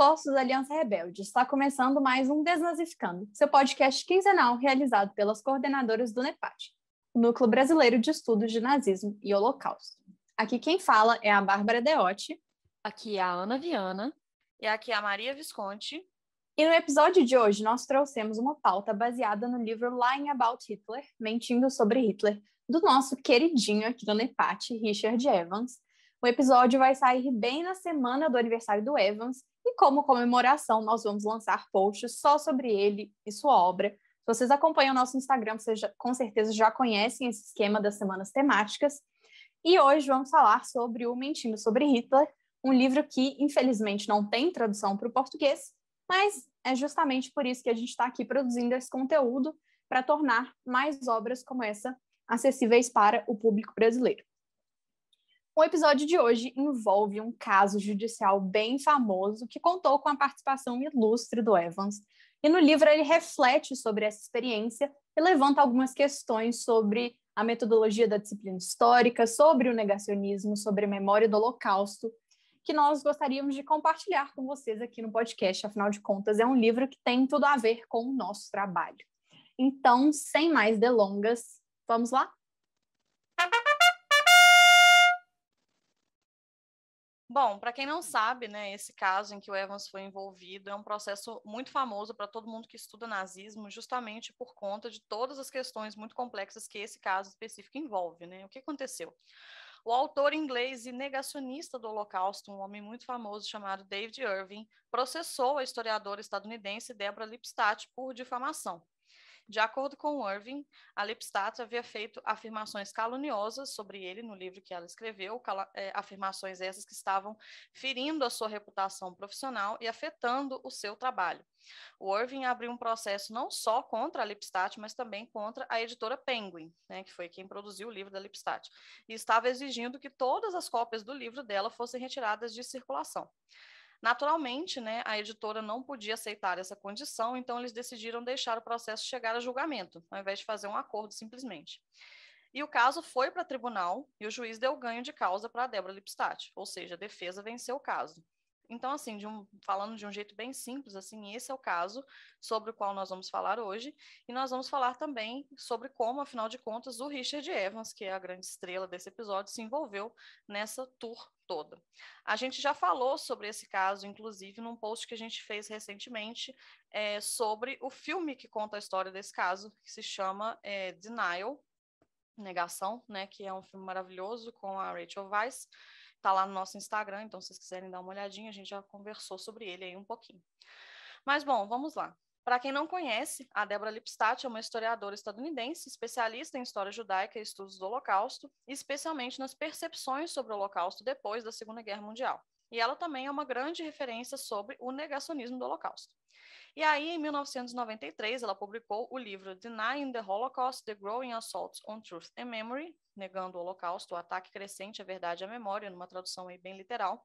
postos da Aliança Rebelde. Está começando mais um Desnazificando, seu podcast quinzenal realizado pelas coordenadoras do NEPAT, Núcleo Brasileiro de Estudos de Nazismo e Holocausto. Aqui quem fala é a Bárbara Deotti. Aqui é a Ana Viana. E aqui é a Maria Visconti. E no episódio de hoje nós trouxemos uma pauta baseada no livro Lying About Hitler, Mentindo sobre Hitler, do nosso queridinho aqui do NEPAT, Richard Evans, o episódio vai sair bem na semana do aniversário do Evans e como comemoração, nós vamos lançar posts só sobre ele e sua obra. Se vocês acompanham o nosso Instagram, vocês já, com certeza já conhecem esse esquema das semanas temáticas. E hoje vamos falar sobre o Mentindo sobre Hitler, um livro que, infelizmente, não tem tradução para o português, mas é justamente por isso que a gente está aqui produzindo esse conteúdo para tornar mais obras como essa acessíveis para o público brasileiro. O episódio de hoje envolve um caso judicial bem famoso que contou com a participação ilustre do Evans. E no livro ele reflete sobre essa experiência e levanta algumas questões sobre a metodologia da disciplina histórica, sobre o negacionismo, sobre a memória do Holocausto, que nós gostaríamos de compartilhar com vocês aqui no podcast. Afinal de contas, é um livro que tem tudo a ver com o nosso trabalho. Então, sem mais delongas, vamos lá? Bom, para quem não sabe, né, esse caso em que o Evans foi envolvido é um processo muito famoso para todo mundo que estuda nazismo, justamente por conta de todas as questões muito complexas que esse caso específico envolve, né? O que aconteceu? O autor inglês e negacionista do Holocausto, um homem muito famoso chamado David Irving, processou a historiadora estadunidense Deborah Lipstadt por difamação. De acordo com Irving, a Lipstadt havia feito afirmações caluniosas sobre ele no livro que ela escreveu, é, afirmações essas que estavam ferindo a sua reputação profissional e afetando o seu trabalho. O Irving abriu um processo não só contra a Lipstadt, mas também contra a editora Penguin, né, que foi quem produziu o livro da Lipstadt, e estava exigindo que todas as cópias do livro dela fossem retiradas de circulação. Naturalmente, né, a editora não podia aceitar essa condição, então eles decidiram deixar o processo chegar a julgamento, ao invés de fazer um acordo simplesmente. E o caso foi para tribunal e o juiz deu ganho de causa para a Débora Lipstadt, ou seja, a defesa venceu o caso. Então, assim, de um, falando de um jeito bem simples, assim, esse é o caso sobre o qual nós vamos falar hoje, e nós vamos falar também sobre como, afinal de contas, o Richard Evans, que é a grande estrela desse episódio, se envolveu nessa tour toda. A gente já falou sobre esse caso, inclusive, num post que a gente fez recentemente é, sobre o filme que conta a história desse caso, que se chama é, Denial, Negação, né? Que é um filme maravilhoso com a Rachel Weisz. Está lá no nosso Instagram, então se vocês quiserem dar uma olhadinha, a gente já conversou sobre ele aí um pouquinho. Mas bom, vamos lá. Para quem não conhece, a Débora Lipstadt é uma historiadora estadunidense, especialista em história judaica e estudos do Holocausto, especialmente nas percepções sobre o Holocausto depois da Segunda Guerra Mundial. E ela também é uma grande referência sobre o negacionismo do Holocausto. E aí, em 1993, ela publicou o livro Denying the Holocaust: The Growing Assault on Truth and Memory, negando o Holocausto, o ataque crescente à verdade e à memória, numa tradução bem literal,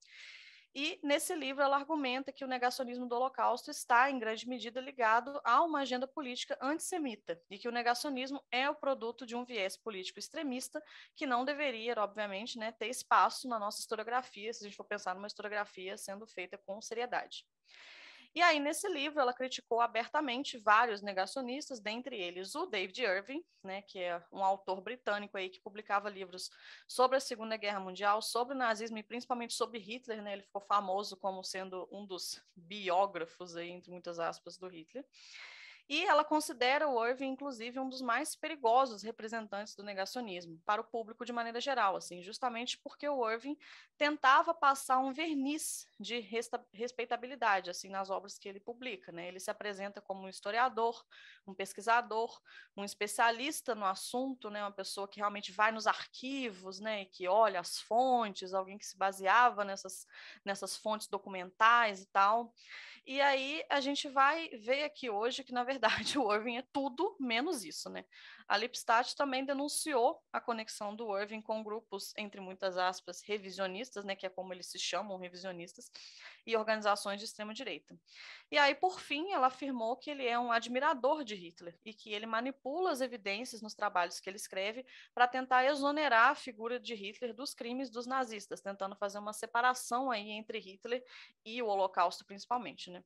e nesse livro ela argumenta que o negacionismo do Holocausto está, em grande medida, ligado a uma agenda política antissemita e que o negacionismo é o produto de um viés político extremista que não deveria, obviamente, né, ter espaço na nossa historiografia, se a gente for pensar numa historiografia sendo feita com seriedade. E aí, nesse livro, ela criticou abertamente vários negacionistas, dentre eles o David Irving, né, que é um autor britânico aí que publicava livros sobre a Segunda Guerra Mundial, sobre o nazismo e principalmente sobre Hitler, né? Ele ficou famoso como sendo um dos biógrafos aí, entre muitas aspas, do Hitler e ela considera o Irving, inclusive, um dos mais perigosos representantes do negacionismo, para o público de maneira geral, assim, justamente porque o Irving tentava passar um verniz de respeitabilidade, assim, nas obras que ele publica, né? Ele se apresenta como um historiador, um pesquisador, um especialista no assunto, né, uma pessoa que realmente vai nos arquivos, né, e que olha as fontes, alguém que se baseava nessas, nessas fontes documentais e tal. E aí a gente vai ver aqui hoje que, na verdade, o Irving é tudo menos isso, né? A Lipstadt também denunciou a conexão do Irving com grupos, entre muitas aspas, revisionistas, né, que é como eles se chamam, revisionistas, e organizações de extrema-direita. E aí, por fim, ela afirmou que ele é um admirador de Hitler e que ele manipula as evidências nos trabalhos que ele escreve para tentar exonerar a figura de Hitler dos crimes dos nazistas, tentando fazer uma separação aí entre Hitler e o Holocausto, principalmente, né?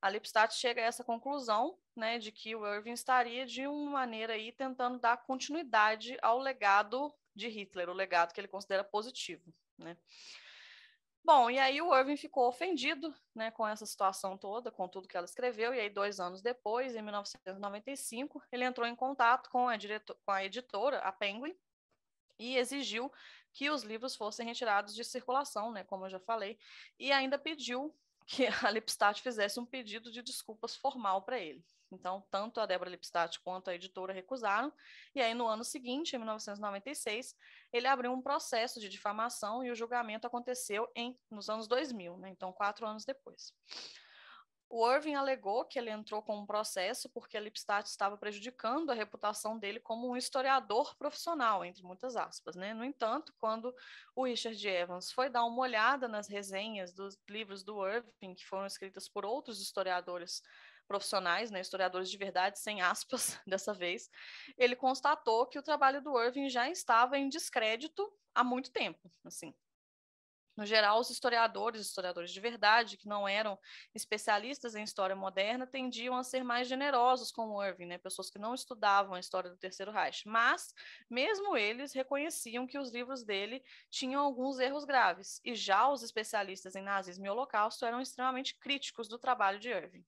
a Lipstadt chega a essa conclusão, né, de que o Irving estaria de uma maneira aí tentando dar continuidade ao legado de Hitler, o legado que ele considera positivo, né? Bom, e aí o Irving ficou ofendido, né, com essa situação toda, com tudo que ela escreveu, e aí dois anos depois, em 1995, ele entrou em contato com a, diretor, com a editora, a Penguin, e exigiu que os livros fossem retirados de circulação, né, como eu já falei, e ainda pediu que a Lipstadt fizesse um pedido de desculpas formal para ele. Então, tanto a Débora Lipstadt quanto a editora recusaram, e aí no ano seguinte, em 1996, ele abriu um processo de difamação e o julgamento aconteceu em, nos anos 2000, né? então quatro anos depois. O Irving alegou que ele entrou com um processo porque a Lipstadt estava prejudicando a reputação dele como um historiador profissional, entre muitas aspas. Né? No entanto, quando o Richard Evans foi dar uma olhada nas resenhas dos livros do Irving, que foram escritas por outros historiadores profissionais, né, historiadores de verdade, sem aspas dessa vez, ele constatou que o trabalho do Irving já estava em descrédito há muito tempo, assim, no geral, os historiadores, historiadores de verdade, que não eram especialistas em história moderna, tendiam a ser mais generosos com Irving, né? pessoas que não estudavam a história do Terceiro Reich. Mas, mesmo eles reconheciam que os livros dele tinham alguns erros graves, e já os especialistas em nazismo e holocausto eram extremamente críticos do trabalho de Irving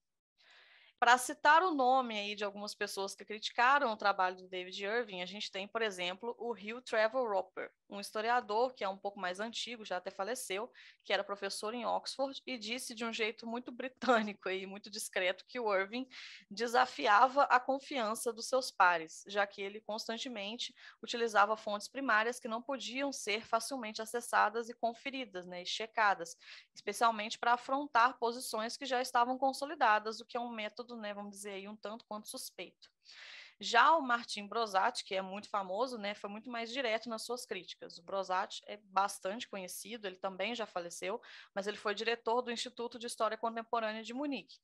para citar o nome aí de algumas pessoas que criticaram o trabalho do David Irving, a gente tem, por exemplo, o Hugh Trevor Roper, um historiador que é um pouco mais antigo, já até faleceu, que era professor em Oxford, e disse de um jeito muito britânico e muito discreto que o Irving desafiava a confiança dos seus pares, já que ele constantemente utilizava fontes primárias que não podiam ser facilmente acessadas e conferidas, né, e checadas, especialmente para afrontar posições que já estavam consolidadas, o que é um método, né, vamos dizer aí, um tanto quanto suspeito. Já o Martin Brosati, que é muito famoso, né, foi muito mais direto nas suas críticas. O Brosati é bastante conhecido, ele também já faleceu, mas ele foi diretor do Instituto de História Contemporânea de Munique.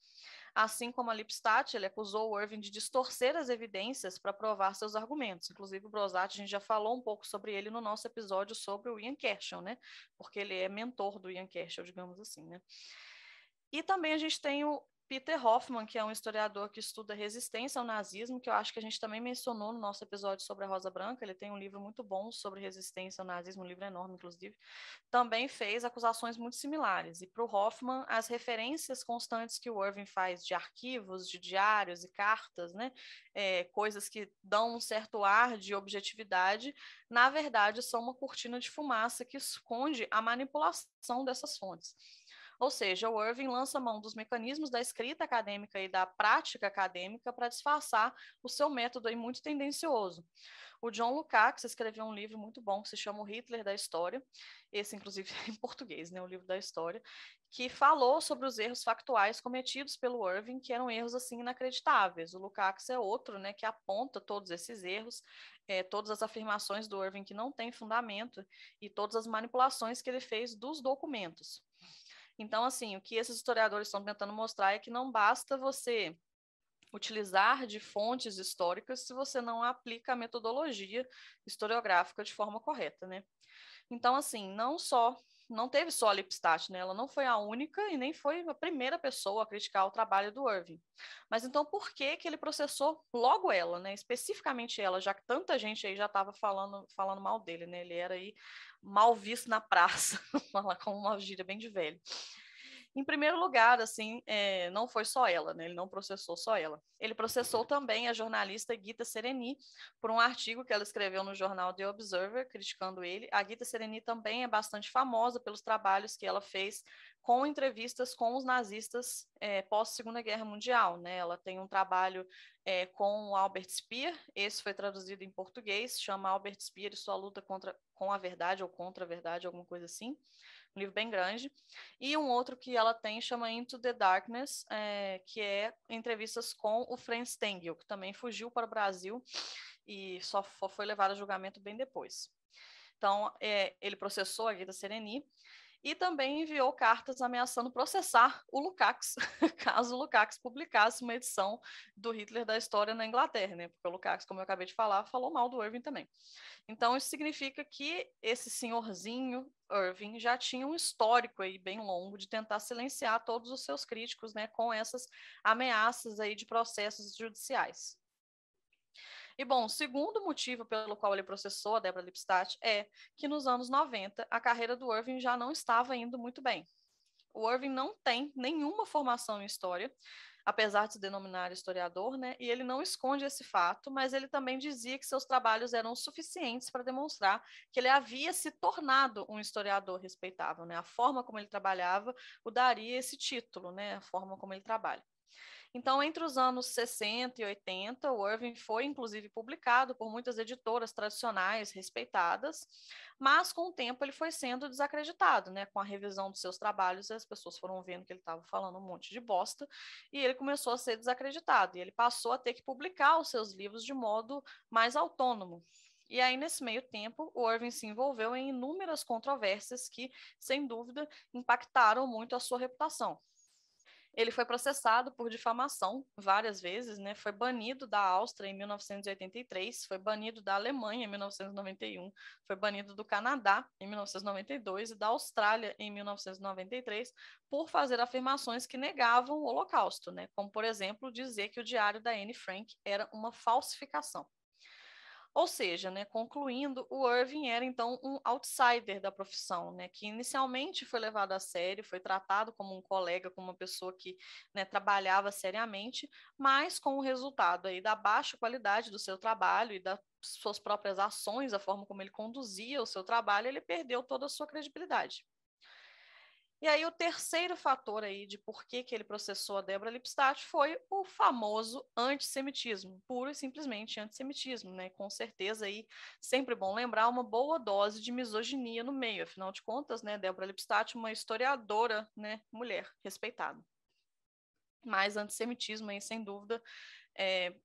Assim como a Lipstadt, ele acusou o Irving de distorcer as evidências para provar seus argumentos. Inclusive, o Brosati, a gente já falou um pouco sobre ele no nosso episódio sobre o Ian Kershaw, né? Porque ele é mentor do Ian Kershaw, digamos assim, né? E também a gente tem o Peter Hoffman, que é um historiador que estuda resistência ao nazismo, que eu acho que a gente também mencionou no nosso episódio sobre a Rosa Branca, ele tem um livro muito bom sobre resistência ao nazismo, um livro enorme, inclusive, também fez acusações muito similares. E para o Hoffman, as referências constantes que o Irving faz de arquivos, de diários e cartas, né, é, coisas que dão um certo ar de objetividade, na verdade são uma cortina de fumaça que esconde a manipulação dessas fontes. Ou seja, o Irving lança mão dos mecanismos da escrita acadêmica e da prática acadêmica para disfarçar o seu método aí muito tendencioso. O John Lukács escreveu um livro muito bom que se chama o Hitler da História, esse inclusive é em português, né, o livro da história, que falou sobre os erros factuais cometidos pelo Irving, que eram erros assim inacreditáveis. O Lukács é outro, né, que aponta todos esses erros, é, todas as afirmações do Irving que não têm fundamento e todas as manipulações que ele fez dos documentos. Então, assim, o que esses historiadores estão tentando mostrar é que não basta você utilizar de fontes históricas se você não aplica a metodologia historiográfica de forma correta, né? Então, assim, não só não teve só a Lipstadt, né? Ela não foi a única e nem foi a primeira pessoa a criticar o trabalho do Irving. Mas então por que que ele processou logo ela, né? Especificamente ela, já que tanta gente aí já estava falando, falando mal dele, né? Ele era aí mal visto na praça, falar como uma gíria bem de velho. Em primeiro lugar, assim, é, não foi só ela, né? Ele não processou só ela. Ele processou também a jornalista Gita Sereni por um artigo que ela escreveu no jornal The Observer, criticando ele. A Gita Sereni também é bastante famosa pelos trabalhos que ela fez com entrevistas com os nazistas é, pós Segunda Guerra Mundial, né? Ela tem um trabalho é, com Albert Speer, esse foi traduzido em português, chama Albert Speer e sua luta contra com a verdade ou contra a verdade, alguma coisa assim um livro bem grande. E um outro que ela tem chama Into the Darkness, é, que é entrevistas com o Franz Tengel, que também fugiu para o Brasil e só foi levado a julgamento bem depois. Então, é, ele processou a Guida Sereni e também enviou cartas ameaçando processar o Lukács, caso o Lukács publicasse uma edição do Hitler da história na Inglaterra, né? Porque o Lukács, como eu acabei de falar, falou mal do Irving também. Então, isso significa que esse senhorzinho Irving já tinha um histórico aí bem longo de tentar silenciar todos os seus críticos, né, com essas ameaças aí de processos judiciais. E bom, o segundo motivo pelo qual ele processou a Deborah Lipstadt é que nos anos 90 a carreira do Irving já não estava indo muito bem. O Irving não tem nenhuma formação em história, apesar de se denominar historiador, né? E ele não esconde esse fato, mas ele também dizia que seus trabalhos eram suficientes para demonstrar que ele havia se tornado um historiador respeitável, né? A forma como ele trabalhava o daria esse título, né? A forma como ele trabalha. Então, entre os anos 60 e 80, o Irving foi inclusive publicado por muitas editoras tradicionais respeitadas, mas com o tempo ele foi sendo desacreditado, né? Com a revisão dos seus trabalhos, as pessoas foram vendo que ele estava falando um monte de bosta e ele começou a ser desacreditado. E ele passou a ter que publicar os seus livros de modo mais autônomo. E aí, nesse meio tempo, o Irving se envolveu em inúmeras controvérsias que, sem dúvida, impactaram muito a sua reputação. Ele foi processado por difamação várias vezes, né? Foi banido da Áustria em 1983, foi banido da Alemanha em 1991, foi banido do Canadá em 1992 e da Austrália em 1993 por fazer afirmações que negavam o Holocausto, né? Como por exemplo dizer que o diário da Anne Frank era uma falsificação. Ou seja, né, concluindo, o Irving era então um outsider da profissão, né, que inicialmente foi levado a sério, foi tratado como um colega, como uma pessoa que né, trabalhava seriamente, mas com o resultado aí da baixa qualidade do seu trabalho e das suas próprias ações, a forma como ele conduzia o seu trabalho, ele perdeu toda a sua credibilidade. E aí o terceiro fator aí de por que, que ele processou a Débora Lipstadt foi o famoso antissemitismo, puro e simplesmente antissemitismo, né? Com certeza aí, sempre bom lembrar uma boa dose de misoginia no meio, afinal de contas, né, Débora Lipstadt, uma historiadora, né, mulher respeitada. Mas antissemitismo aí, sem dúvida, é,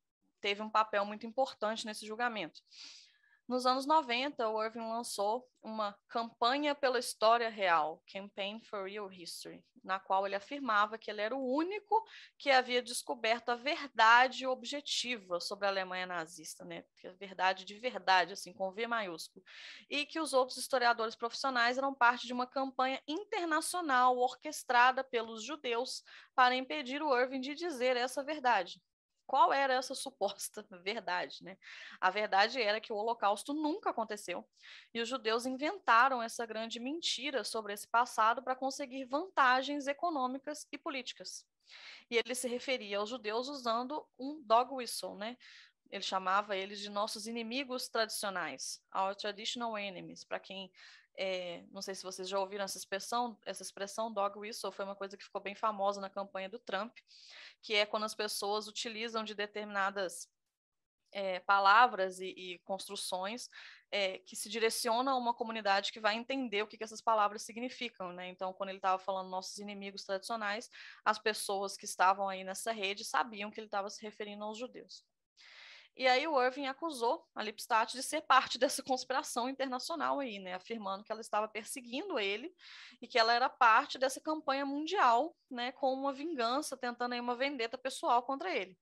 teve um papel muito importante nesse julgamento. Nos anos 90, o Irving lançou uma campanha pela história real, Campaign for Real History, na qual ele afirmava que ele era o único que havia descoberto a verdade objetiva sobre a Alemanha nazista, né? Verdade de verdade, assim, com V maiúsculo. E que os outros historiadores profissionais eram parte de uma campanha internacional orquestrada pelos judeus para impedir o Irving de dizer essa verdade qual era essa suposta verdade, né? A verdade era que o Holocausto nunca aconteceu e os judeus inventaram essa grande mentira sobre esse passado para conseguir vantagens econômicas e políticas. E ele se referia aos judeus usando um dog whistle, né? Ele chamava eles de nossos inimigos tradicionais, our traditional enemies, para quem é, não sei se vocês já ouviram essa expressão, essa expressão dog whistle foi uma coisa que ficou bem famosa na campanha do Trump, que é quando as pessoas utilizam de determinadas é, palavras e, e construções é, que se direciona a uma comunidade que vai entender o que, que essas palavras significam, né? Então, quando ele estava falando nossos inimigos tradicionais, as pessoas que estavam aí nessa rede sabiam que ele estava se referindo aos judeus. E aí o Irving acusou a Lipstadt de ser parte dessa conspiração internacional aí, né, afirmando que ela estava perseguindo ele e que ela era parte dessa campanha mundial, né, com uma vingança, tentando aí uma vendetta pessoal contra ele.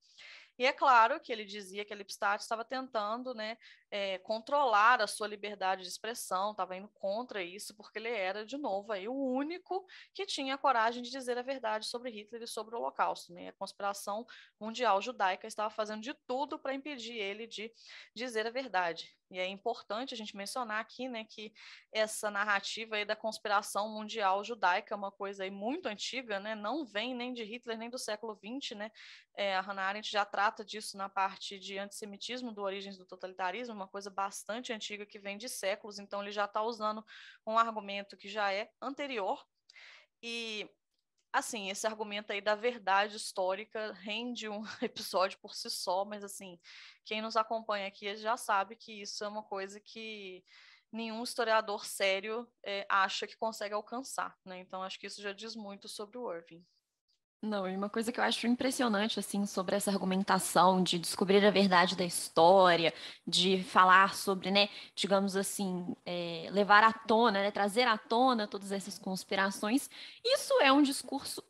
E é claro que ele dizia que a Lipstadt estava tentando, né, é, controlar a sua liberdade de expressão, estava indo contra isso, porque ele era, de novo, aí, o único que tinha a coragem de dizer a verdade sobre Hitler e sobre o Holocausto. Né? A conspiração mundial judaica estava fazendo de tudo para impedir ele de dizer a verdade. E é importante a gente mencionar aqui né, que essa narrativa aí da conspiração mundial judaica é uma coisa aí muito antiga, né? não vem nem de Hitler, nem do século XX. Né? É, eh, a Hannah Arendt já trata disso na parte de antissemitismo, do Origens do Totalitarismo, uma coisa bastante antiga que vem de séculos, então ele já está usando um argumento que já é anterior. E assim, esse argumento aí da verdade histórica rende um episódio por si só, mas assim, quem nos acompanha aqui já sabe que isso é uma coisa que nenhum historiador sério é, acha que consegue alcançar, né? Então acho que isso já diz muito sobre o Irving. Não, e uma coisa que eu acho impressionante assim sobre essa argumentação de descobrir a verdade da história, de falar sobre, né, digamos assim, é, levar à tona, né, trazer à tona todas essas conspirações, isso é um discurso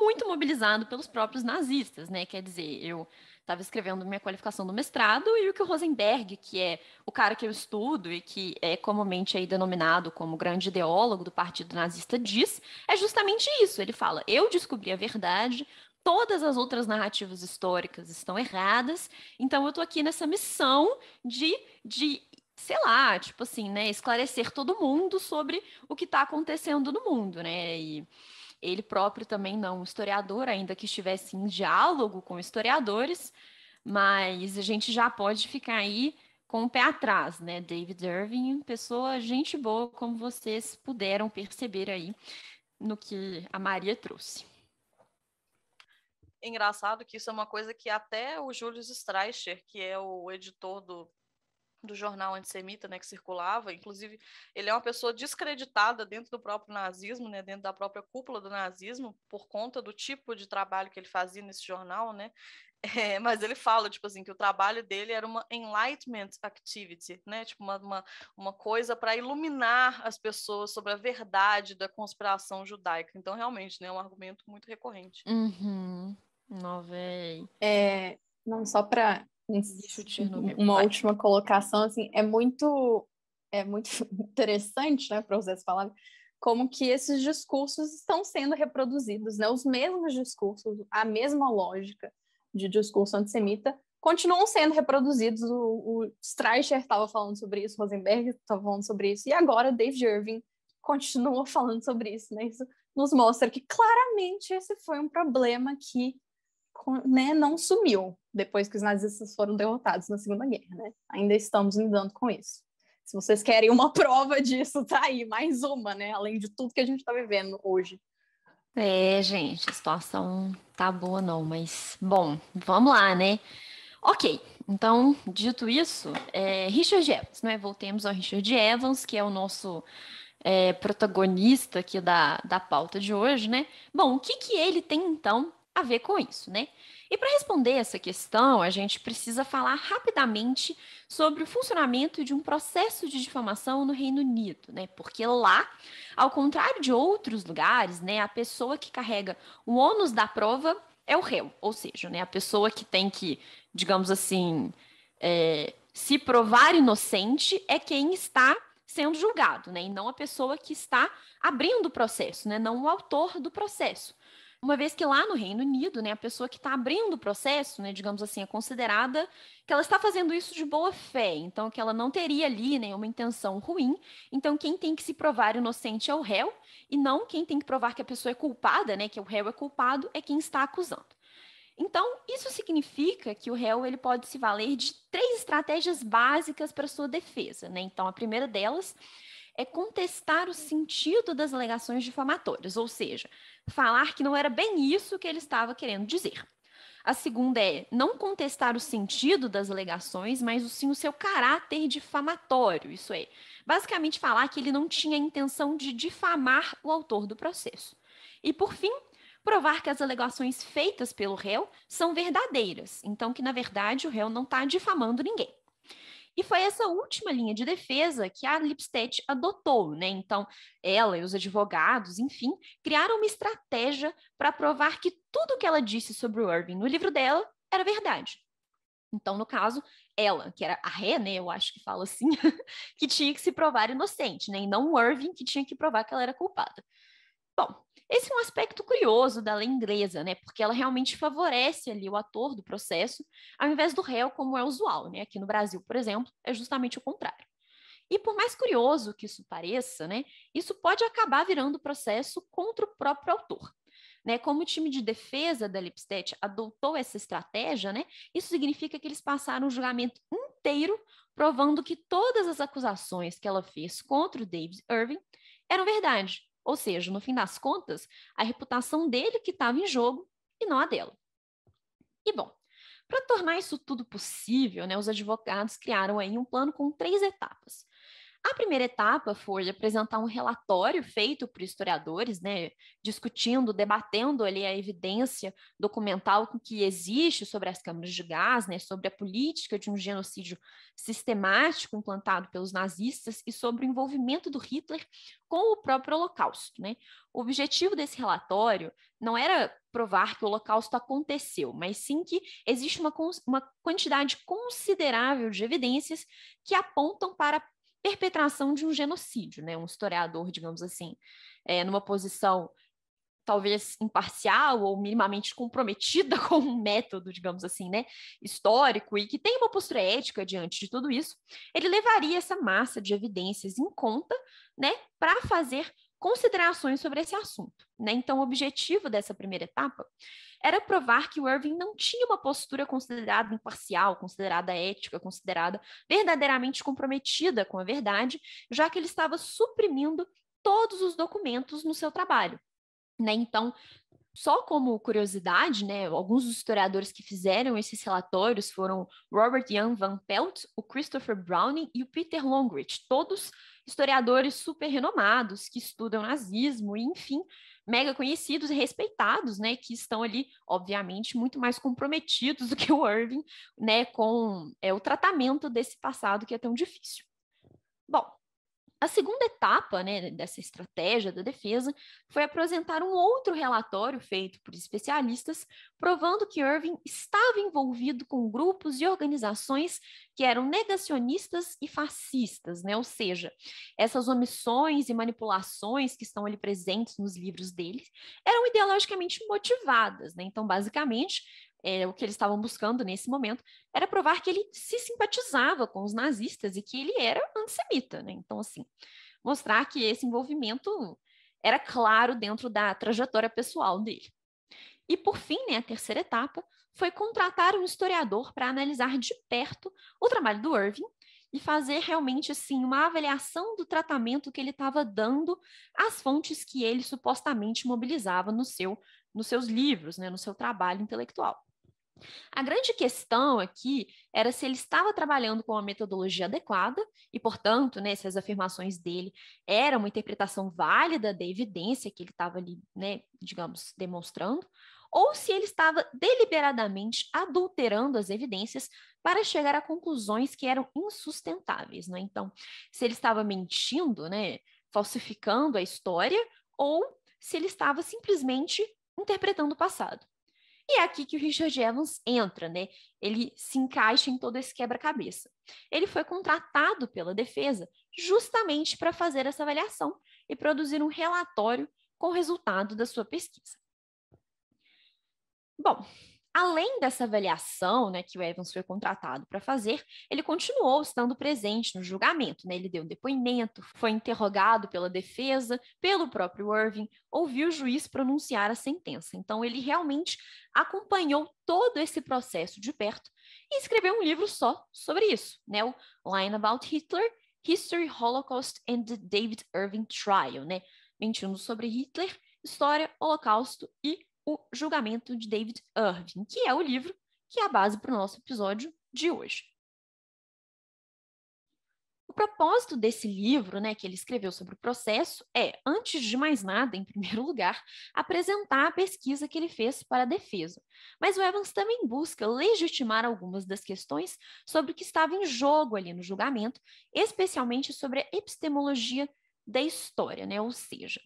muito mobilizado pelos próprios nazistas, né? Quer dizer, eu estava escrevendo minha qualificação do mestrado e o que o Rosenberg, que é o cara que eu estudo e que é comumente aí denominado como grande ideólogo do Partido Nazista, diz, é justamente isso. Ele fala: "Eu descobri a verdade, todas as outras narrativas históricas estão erradas, então eu estou aqui nessa missão de, de sei lá, tipo assim, né, esclarecer todo mundo sobre o que está acontecendo no mundo, né? E ele próprio também não, um historiador, ainda que estivesse em diálogo com historiadores, mas a gente já pode ficar aí com o pé atrás, né? David Irving, pessoa, gente boa, como vocês puderam perceber aí no que a Maria trouxe. Engraçado que isso é uma coisa que até o Júlio Streicher, que é o editor do do jornal antissemita, né, que circulava, inclusive ele é uma pessoa descreditada dentro do próprio nazismo, né, dentro da própria cúpula do nazismo, por conta do tipo de trabalho que ele fazia nesse jornal, né, é, mas ele fala, tipo assim, que o trabalho dele era uma enlightenment activity, né? Tipo, uma, uma, uma coisa para iluminar as pessoas sobre a verdade da conspiração judaica. Então, realmente, né? É um argumento muito recorrente. Uhum. Novei. É, não, só para uma última colocação, assim, é muito, é muito interessante, né, para vocês falar como que esses discursos estão sendo reproduzidos, né? Os mesmos discursos, a mesma lógica de discurso antissemita continuam sendo reproduzidos. O, o Streicher estava falando sobre isso, Rosenberg estava falando sobre isso, e agora Dave Irving continua falando sobre isso, né? Isso nos mostra que claramente esse foi um problema que né, não sumiu depois que os nazistas foram derrotados na Segunda Guerra, né? Ainda estamos lidando com isso. Se vocês querem uma prova disso, tá aí, mais uma, né? Além de tudo que a gente está vivendo hoje. É, gente, a situação tá boa não, mas bom, vamos lá, né? Ok, então, dito isso, é, Richard Evans, né? Voltemos ao Richard Evans, que é o nosso é, protagonista aqui da, da pauta de hoje, né? Bom, o que, que ele tem então a ver com isso, né? E para responder essa questão, a gente precisa falar rapidamente sobre o funcionamento de um processo de difamação no Reino Unido, né? Porque lá, ao contrário de outros lugares, né, a pessoa que carrega o ônus da prova é o réu, ou seja, né, a pessoa que tem que, digamos assim, é, se provar inocente é quem está sendo julgado, né, e não a pessoa que está abrindo o processo, né, não o autor do processo. Uma vez que lá no Reino Unido, né, a pessoa que está abrindo o processo, né, digamos assim, é considerada que ela está fazendo isso de boa fé, então que ela não teria ali nenhuma intenção ruim. Então, quem tem que se provar inocente é o réu, e não quem tem que provar que a pessoa é culpada, né, que o réu é culpado, é quem está acusando. Então, isso significa que o réu ele pode se valer de três estratégias básicas para sua defesa. Né? Então, a primeira delas é contestar o sentido das alegações difamatórias, ou seja, falar que não era bem isso que ele estava querendo dizer. A segunda é não contestar o sentido das alegações, mas sim o seu caráter difamatório. Isso é, basicamente falar que ele não tinha intenção de difamar o autor do processo. E por fim, provar que as alegações feitas pelo réu são verdadeiras, então que na verdade o réu não está difamando ninguém. E foi essa última linha de defesa que a Lipstadt adotou, né? Então, ela e os advogados, enfim, criaram uma estratégia para provar que tudo o que ela disse sobre o Irving no livro dela era verdade. Então, no caso, ela, que era a ré, né, eu acho que fala assim, que tinha que se provar inocente, né, e não o Irving, que tinha que provar que ela era culpada. Bom, esse é um aspecto curioso da lei inglesa, né? Porque ela realmente favorece ali o ator do processo, ao invés do réu, como é usual, né? Aqui no Brasil, por exemplo, é justamente o contrário. E por mais curioso que isso pareça, né, isso pode acabar virando processo contra o próprio autor. Né? Como o time de defesa da Lipstadt adotou essa estratégia, né, isso significa que eles passaram o julgamento inteiro provando que todas as acusações que ela fez contra o David Irving eram verdade, ou seja, no fim das contas, a reputação dele que estava em jogo e não a dela. E bom, para tornar isso tudo possível, né, os advogados criaram aí um plano com três etapas. A primeira etapa foi apresentar um relatório feito por historiadores, né, discutindo, debatendo ali a evidência documental que existe sobre as câmaras de gás, né, sobre a política de um genocídio sistemático implantado pelos nazistas e sobre o envolvimento do Hitler com o próprio Holocausto. Né? O objetivo desse relatório não era provar que o Holocausto aconteceu, mas sim que existe uma, uma quantidade considerável de evidências que apontam para perpetração de um genocídio, né? Um historiador, digamos assim, é, numa posição talvez imparcial ou minimamente comprometida com um método, digamos assim, né, histórico e que tem uma postura ética diante de tudo isso, ele levaria essa massa de evidências em conta, né, para fazer considerações sobre esse assunto. Né? Então, o objetivo dessa primeira etapa era provar que o Irving não tinha uma postura considerada imparcial, considerada ética, considerada verdadeiramente comprometida com a verdade, já que ele estava suprimindo todos os documentos no seu trabalho. Né? Então, só como curiosidade, né, alguns dos historiadores que fizeram esses relatórios foram Robert Jan Van Pelt, o Christopher Browning e o Peter Longridge, todos historiadores super renomados que estudam nazismo e, enfim, mega conhecidos e respeitados, né, que estão ali, obviamente, muito mais comprometidos do que o Irving, né, com é, o tratamento desse passado que é tão difícil. Bom, a segunda etapa né, dessa estratégia da defesa foi apresentar um outro relatório feito por especialistas, provando que Irving estava envolvido com grupos e organizações que eram negacionistas e fascistas, né? ou seja, essas omissões e manipulações que estão ali presentes nos livros dele eram ideologicamente motivadas. Né? Então, basicamente, é, o que eles estavam buscando nesse momento, era provar que ele se simpatizava com os nazistas e que ele era antissemita. Né? Então, assim, mostrar que esse envolvimento era claro dentro da trajetória pessoal dele. E, por fim, né, a terceira etapa foi contratar um historiador para analisar de perto o trabalho do Irving e fazer realmente assim uma avaliação do tratamento que ele estava dando às fontes que ele supostamente mobilizava no seu, nos seus livros, né, no seu trabalho intelectual. A grande questão aqui era se ele estava trabalhando com a metodologia adequada e, portanto, né, se as afirmações dele eram uma interpretação válida da evidência que ele estava ali, né, digamos, demonstrando, ou se ele estava deliberadamente adulterando as evidências para chegar a conclusões que eram insustentáveis. Né? Então, se ele estava mentindo, né, falsificando a história, ou se ele estava simplesmente interpretando o passado. E é aqui que o Richard Evans entra, né? Ele se encaixa em todo esse quebra-cabeça. Ele foi contratado pela defesa justamente para fazer essa avaliação e produzir um relatório com o resultado da sua pesquisa. Bom, Além dessa avaliação né, que o Evans foi contratado para fazer, ele continuou estando presente no julgamento. Né? Ele deu um depoimento, foi interrogado pela defesa, pelo próprio Irving, ouviu o juiz pronunciar a sentença. Então, ele realmente acompanhou todo esse processo de perto e escreveu um livro só sobre isso, né? o Line About Hitler, History, Holocaust and the David Irving Trial, né? mentindo sobre Hitler, história, holocausto e o Julgamento de David Irving, que é o livro que é a base para o nosso episódio de hoje. O propósito desse livro, né, que ele escreveu sobre o processo, é, antes de mais nada, em primeiro lugar, apresentar a pesquisa que ele fez para a defesa. Mas o Evans também busca legitimar algumas das questões sobre o que estava em jogo ali no julgamento, especialmente sobre a epistemologia da história, né? Ou seja,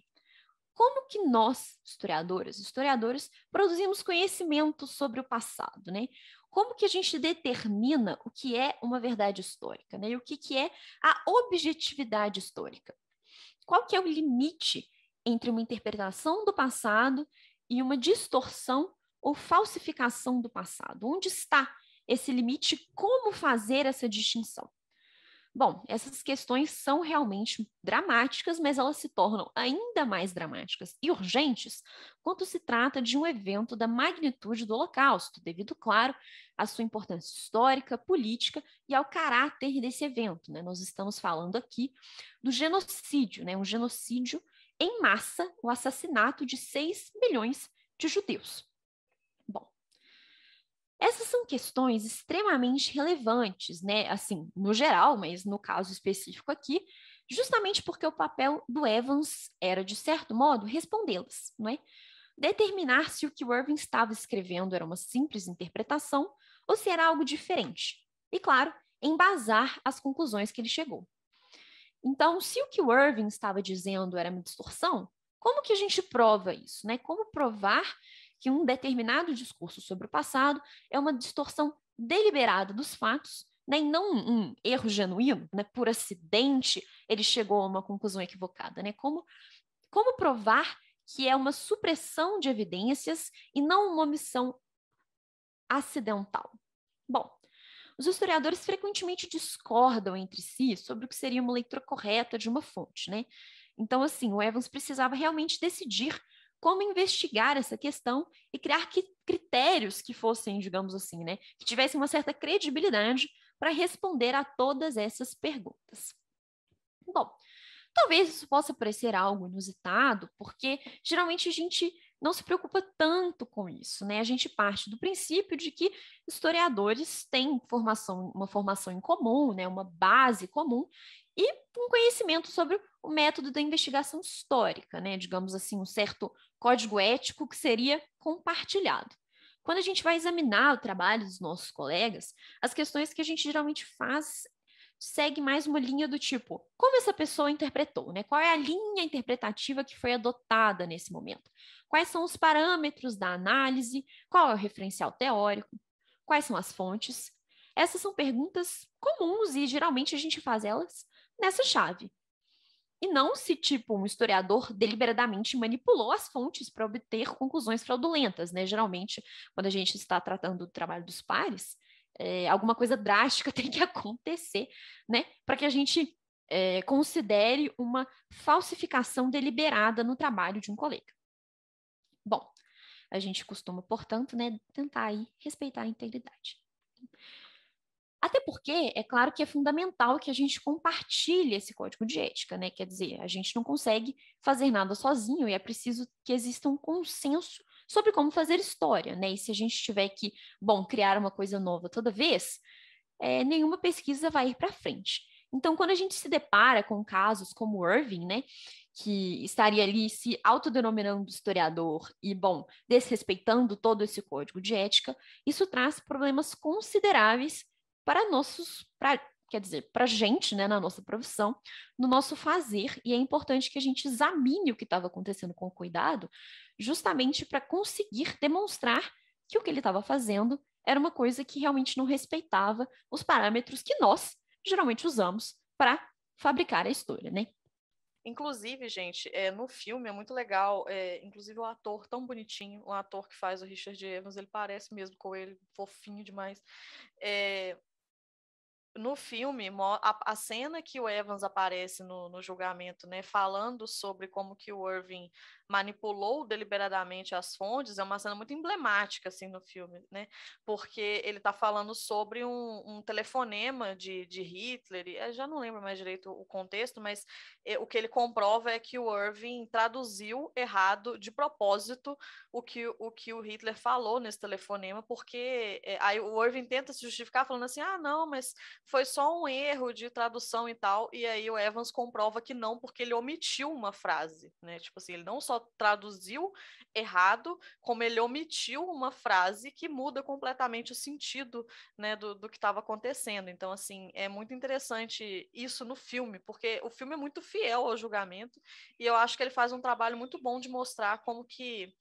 como que nós, historiadoras e historiadores, produzimos conhecimento sobre o passado, né? Como que a gente determina o que é uma verdade histórica, né? E o que, que é a objetividade histórica? Qual que é o limite entre uma interpretação do passado e uma distorção ou falsificação do passado? Onde está esse limite? Como fazer essa distinção? Bom, essas questões são realmente dramáticas, mas elas se tornam ainda mais dramáticas e urgentes quando se trata de um evento da magnitude do Holocausto, devido, claro, à sua importância histórica, política e ao caráter desse evento. Né? Nós estamos falando aqui do genocídio, né? um genocídio em massa, o assassinato de 6 milhões de judeus. Essas são questões extremamente relevantes, né? Assim, no geral, mas no caso específico aqui, justamente porque o papel do Evans era, de certo modo, respondê-las, não é? Determinar se o que o Irving estava escrevendo era uma simples interpretação ou se era algo diferente. E, claro, embasar as conclusões que ele chegou. Então, se o que o Irving estava dizendo era uma distorção, como que a gente prova isso? Né? Como provar que um determinado discurso sobre o passado é uma distorção deliberada dos fatos, né, e não um erro genuíno, né, por acidente ele chegou a uma conclusão equivocada. Né? Como, como provar que é uma supressão de evidências e não uma omissão acidental? Bom, os historiadores frequentemente discordam entre si sobre o que seria uma leitura correta de uma fonte, né? Então, assim, o Evans precisava realmente decidir como investigar essa questão e criar que, critérios que fossem, digamos assim, né, que tivessem uma certa credibilidade para responder a todas essas perguntas. Bom, talvez isso possa parecer algo inusitado, porque geralmente a gente não se preocupa tanto com isso, né? A gente parte do princípio de que historiadores têm formação, uma formação em comum, né? uma base comum e um conhecimento sobre o método da investigação histórica, né? Digamos assim, um certo código ético que seria compartilhado. Quando a gente vai examinar o trabalho dos nossos colegas, as questões que a gente geralmente faz segue mais uma linha do tipo, como essa pessoa interpretou, né? Qual é a linha interpretativa que foi adotada nesse momento? Quais são os parâmetros da análise? Qual é o referencial teórico? Quais são as fontes? Essas são perguntas comuns e geralmente a gente faz elas nessa chave e não se, tipo, um historiador deliberadamente manipulou as fontes para obter conclusões fraudulentas, né? Geralmente, quando a gente está tratando do trabalho dos pares, é, alguma coisa drástica tem que acontecer, né? Para que a gente é, considere uma falsificação deliberada no trabalho de um colega. Bom, a gente costuma, portanto, né, tentar aí respeitar a integridade. Até porque é claro que é fundamental que a gente compartilhe esse código de ética, né? Quer dizer, a gente não consegue fazer nada sozinho e é preciso que exista um consenso sobre como fazer história, né? E se a gente tiver que, bom, criar uma coisa nova toda vez, é, nenhuma pesquisa vai ir para frente. Então, quando a gente se depara com casos como Irving, né, que estaria ali se autodenominando historiador e, bom, desrespeitando todo esse código de ética, isso traz problemas consideráveis para nossos, pra, quer dizer, para a gente, né, na nossa profissão, no nosso fazer, e é importante que a gente examine o que estava acontecendo com cuidado, justamente para conseguir demonstrar que o que ele estava fazendo era uma coisa que realmente não respeitava os parâmetros que nós geralmente usamos para fabricar a história, né? Inclusive, gente, é, no filme é muito legal. É, inclusive, o ator tão bonitinho, o ator que faz o Richard Evans, ele parece mesmo com ele, fofinho demais. É, no filme, a, cena que o Evans aparece no, no julgamento, né, falando sobre como que o Irving manipulou deliberadamente as fontes é uma cena muito emblemática assim no filme, né? Porque ele está falando sobre um, um telefonema de, de Hitler, e, eh, já não lembro mais direito o contexto, mas é, o que ele comprova é que o Irving traduziu errado de propósito o que o, que o Hitler falou nesse telefonema, porque é, aí o Irving tenta se justificar falando assim, ah não, mas foi só um erro de tradução e tal, e aí o Evans comprova que não, porque ele omitiu uma frase, né? Tipo assim, ele não só traduziu errado, como ele omitiu uma frase que muda completamente o sentido né, do, do que estava acontecendo. Então, assim, é muito interessante isso no filme, porque o filme é muito fiel ao julgamento, e eu acho que ele faz um trabalho muito bom de mostrar como que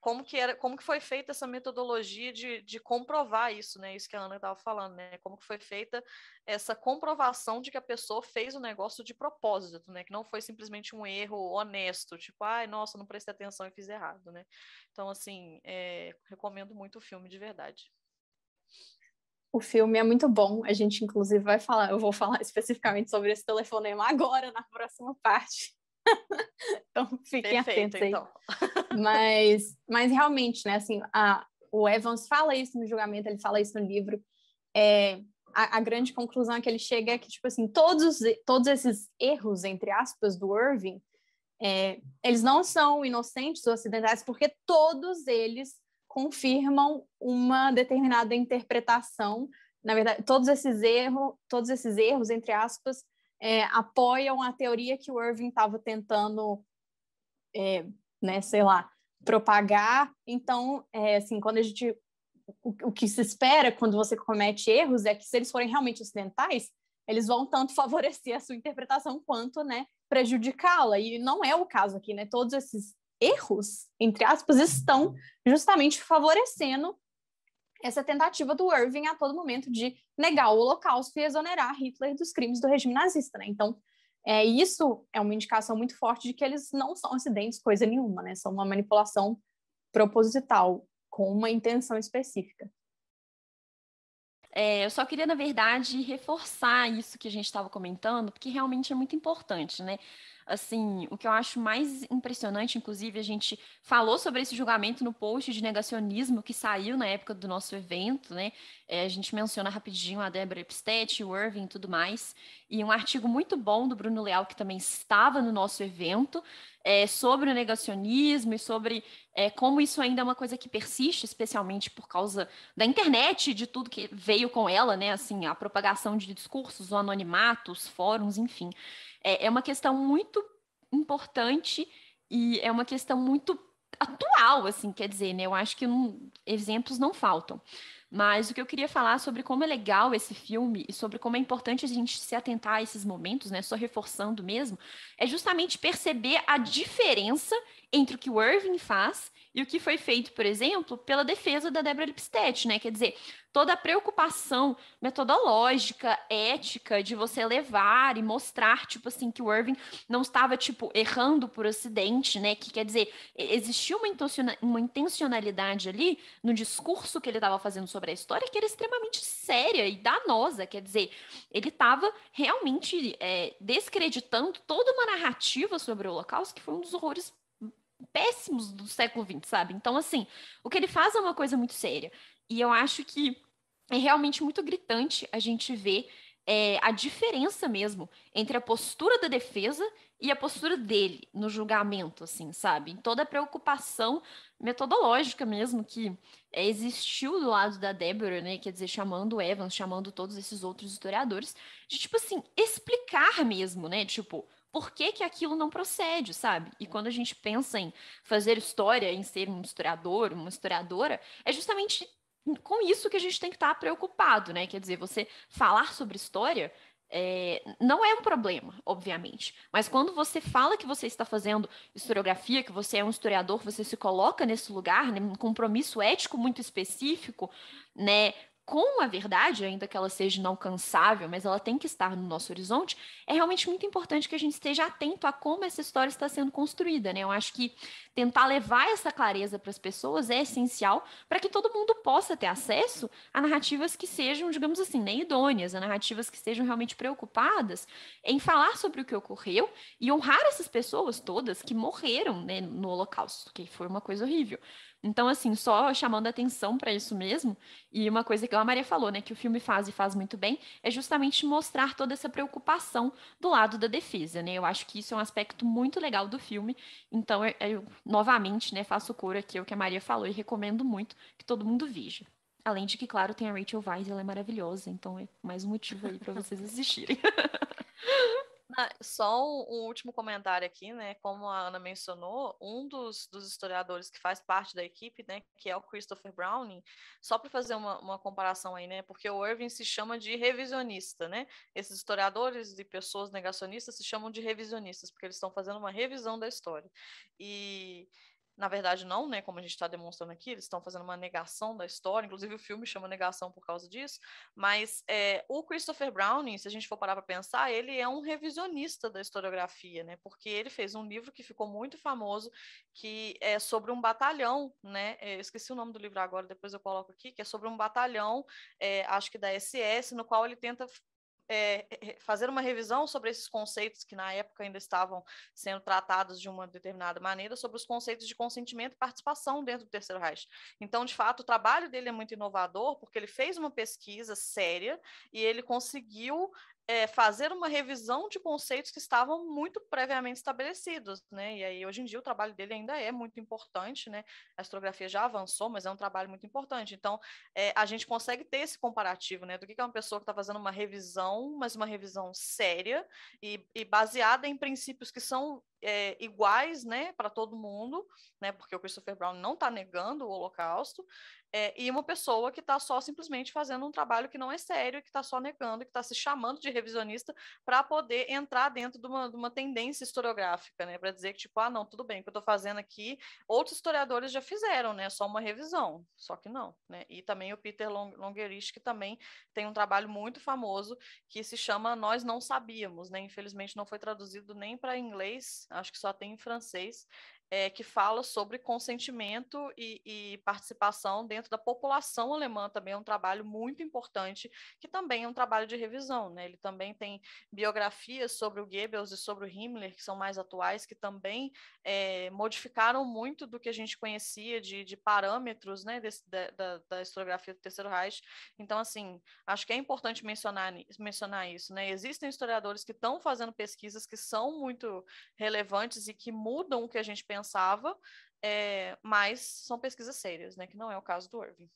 como que era, como que foi feita essa metodologia de, de comprovar isso, né? Isso que a Ana estava falando, né? Como que foi feita essa comprovação de que a pessoa fez o negócio de propósito, né? Que não foi simplesmente um erro honesto, tipo, ai, nossa, não prestei atenção e fiz errado, né? Então, assim, é, recomendo muito o filme de verdade. O filme é muito bom. A gente, inclusive, vai falar, eu vou falar especificamente sobre esse telefonema agora, na próxima parte. então fiquem Perfeito, atentos aí. Então. mas, mas realmente, né, assim, a, o Evans fala isso no julgamento, ele fala isso no livro. É, a, a, grande conclusão que ele chega é que, tipo assim, todos, todos esses erros, entre aspas, do Irving, é, eles não são inocentes ou acidentais, porque todos eles confirmam uma determinada interpretação. Na verdade, todos esses erros, todos esses erros, entre aspas, é, apoiam a teoria que o Irving estava tentando, é, né, sei lá, propagar. Então, é, assim, quando a gente o, o, que se espera quando você comete erros é que se eles forem realmente acidentais, eles vão tanto favorecer a sua interpretação quanto, né, prejudicá-la. E não é o caso aqui, né? Todos esses erros, entre aspas, estão justamente favorecendo essa tentativa do Irving a todo momento de negar o Holocausto e exonerar Hitler dos crimes do regime nazista, né? Então, é, isso é uma indicação muito forte de que eles não são acidentes coisa nenhuma, né? São uma manipulação proposital com uma intenção específica. É, eu só queria, na verdade, reforçar isso que a gente estava comentando, porque realmente é muito importante, né? Assim, o que eu acho mais impressionante, inclusive, a gente falou sobre esse julgamento no post de negacionismo que saiu na época do nosso evento, né? É, a gente menciona rapidinho a Deborah Epstet, o Irving e tudo mais. E um artigo muito bom do Bruno Leal, que também estava no nosso evento, é, sobre o negacionismo e sobre é, como isso ainda é uma coisa que persiste, especialmente por causa da internet, de tudo que veio com ela, né? Assim, a propagação de discursos, o anonimato, os fóruns, enfim. É, é uma questão muito importante e é uma questão muito atual, assim, quer dizer, né? Eu acho que um, exemplos não faltam. Mas o que eu queria falar sobre como é legal esse filme e sobre como é importante a gente se atentar a esses momentos, né? Só reforçando mesmo, é justamente perceber a diferença entre o que o Irving faz e o que foi feito, por exemplo, pela defesa da Débora Lipstadt, né? Quer dizer, toda a preocupação metodológica, ética, de você levar e mostrar, tipo assim, que o Irving não estava, tipo, errando por acidente, né? Que quer dizer, existia uma intencionalidade ali no discurso que ele estava fazendo sobre a história que era extremamente séria e danosa. Quer dizer, ele estava realmente é, descreditando toda uma narrativa sobre o Holocausto, que foi um dos horrores péssimos do século XX, sabe? Então, assim, o que ele faz é uma coisa muito séria. E eu acho que é realmente muito gritante a gente ver é, a diferença mesmo entre a postura da defesa e a postura dele no julgamento, assim, sabe? Em toda a preocupação metodológica mesmo que é, existiu do lado da Débora, né? Quer dizer, chamando o Evans, chamando todos esses outros historiadores, de, tipo assim, explicar mesmo, né? Tipo, por que, que aquilo não procede, sabe? E é. quando a gente pensa em fazer história, em ser um historiador, uma historiadora, é justamente com isso que a gente tem que estar preocupado, né? Quer dizer, você falar sobre história é, não é um problema, obviamente. Mas quando você fala que você está fazendo historiografia, que você é um historiador, você se coloca nesse lugar, né, um compromisso ético muito específico, né, com a verdade, ainda que ela seja inalcançável, mas ela tem que estar no nosso horizonte, é realmente muito importante que a gente esteja atento a como essa história está sendo construída, né? Eu acho que tentar levar essa clareza para as pessoas é essencial para que todo mundo possa ter acesso a narrativas que sejam, digamos assim, né, idôneas, a narrativas que sejam realmente preocupadas em falar sobre o que ocorreu e honrar essas pessoas todas que morreram né, no Holocausto, que foi uma coisa horrível então, assim, só chamando atenção para isso mesmo, e uma coisa que a Maria falou, né, que o filme faz e faz muito bem, é justamente mostrar toda essa preocupação do lado da defesa, né? Eu acho que isso é um aspecto muito legal do filme. Então, eu, é, é, eu novamente, né, faço cor aqui o que a Maria falou e recomendo muito que todo mundo veja. Além de que, claro, tem a Rachel Weisz, ela é maravilhosa, então é mais um motivo aí para vocês assistirem. Ah, só um, último comentário aqui, né? Como a Ana mencionou, um dos, dos historiadores que faz parte da equipe, né, que é o Christopher Browning, só para fazer uma, uma comparação aí, né? Porque o Irving se chama de revisionista, né? Esses historiadores e pessoas negacionistas se chamam de revisionistas, porque eles estão fazendo uma revisão da história. E na verdade, não, né? Como a gente está demonstrando aqui, eles estão fazendo uma negação da história, inclusive o filme chama negação por causa disso. Mas é, o Christopher Browning, se a gente for parar para pensar, ele é um revisionista da historiografia, né? Porque ele fez um livro que ficou muito famoso, que é sobre um batalhão, né? É, eu esqueci o nome do livro agora, depois eu coloco aqui, que é sobre um batalhão, é, acho que da SS, no qual ele tenta é, fazer uma revisão sobre esses conceitos que na época ainda estavam sendo tratados de uma determinada maneira, sobre os conceitos de consentimento e participação dentro do Terceiro Reich. Então, de fato, o trabalho dele é muito inovador, porque ele fez uma pesquisa séria e ele conseguiu é, fazer uma revisão de conceitos que estavam muito previamente estabelecidos, né? E aí hoje em dia o trabalho dele ainda é muito importante, né? A historiografia já avançou, mas é um trabalho muito importante. Então é, a gente consegue ter esse comparativo, né? Do que é uma pessoa que está fazendo uma revisão, mas uma revisão séria e, e baseada em princípios que são é, iguais, né, para todo mundo, né, porque o Christopher Brown não está negando o Holocausto, é, e uma pessoa que está só simplesmente fazendo um trabalho que não é sério, que está só negando, que está se chamando de revisionista para poder entrar dentro de uma, de uma tendência historiográfica, né? Para dizer que, tipo, ah, não, tudo bem, o que eu estou fazendo aqui, outros historiadores já fizeram, né? Só uma revisão, só que não, né? E também o Peter Long Longerich, que também tem um trabalho muito famoso que se chama Nós Não Sabíamos, né? Infelizmente não foi traduzido nem para inglês, acho que só tem em francês, é, que fala sobre consentimento e, e, participação dentro da população alemã também é um trabalho muito importante que também é um trabalho de revisão né? ele também tem biografias sobre o Goebbels e sobre o Himmler que são mais atuais que também é, modificaram muito do que a gente conhecia de, de parâmetros né? Desse, da, da, historiografia do terceiro Reich então assim acho que é importante mencionar mencionar isso né? existem historiadores que estão fazendo pesquisas que são muito relevantes e que mudam o que a gente pensa pensava, é, mas são pesquisas sérias, né? Que não é o caso do Irving.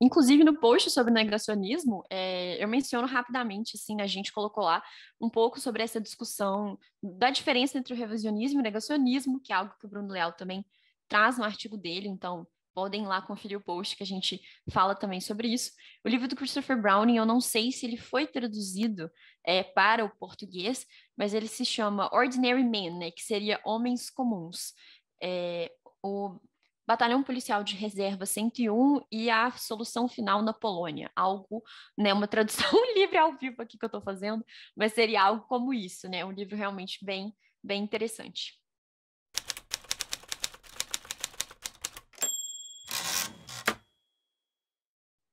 Inclusive, no post sobre negacionismo, é, eu menciono rapidamente, assim, a gente colocou lá um pouco sobre essa discussão da diferença entre o revisionismo e o negacionismo, que é algo que o Bruno Leal também traz no artigo dele, então Podem lá conferir o post que a gente fala também sobre isso. O livro do Christopher Browning, eu não sei se ele foi traduzido é, para o português, mas ele se chama Ordinary Men, né, que seria Homens Comuns. É, o Batalhão Policial de Reserva 101 e a Solução Final na Polônia. Algo, né, uma tradução livre ao vivo aqui que eu estou fazendo, mas seria algo como isso, né? Um livro realmente bem, bem interessante.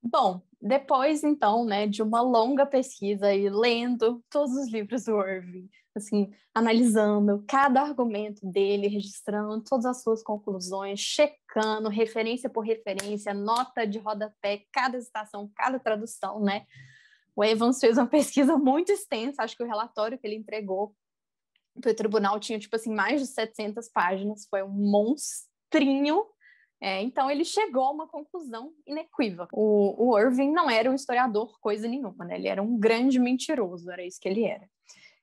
Bom, depois então, né, de uma longa pesquisa e lendo todos os livros do Irving, assim, analisando cada argumento dele, registrando todas as suas conclusões, checando referência por referência, nota de rodapé, cada citação, cada tradução, né? O Evans fez uma pesquisa muito extensa, acho que o relatório que ele entregou para o tribunal tinha, tipo assim, mais de 700 páginas, foi um monstrinho é, então ele chegou a uma conclusão inequívoca. O, o, Irving não era um historiador coisa nenhuma, né? ele era um grande mentiroso, era isso que ele era.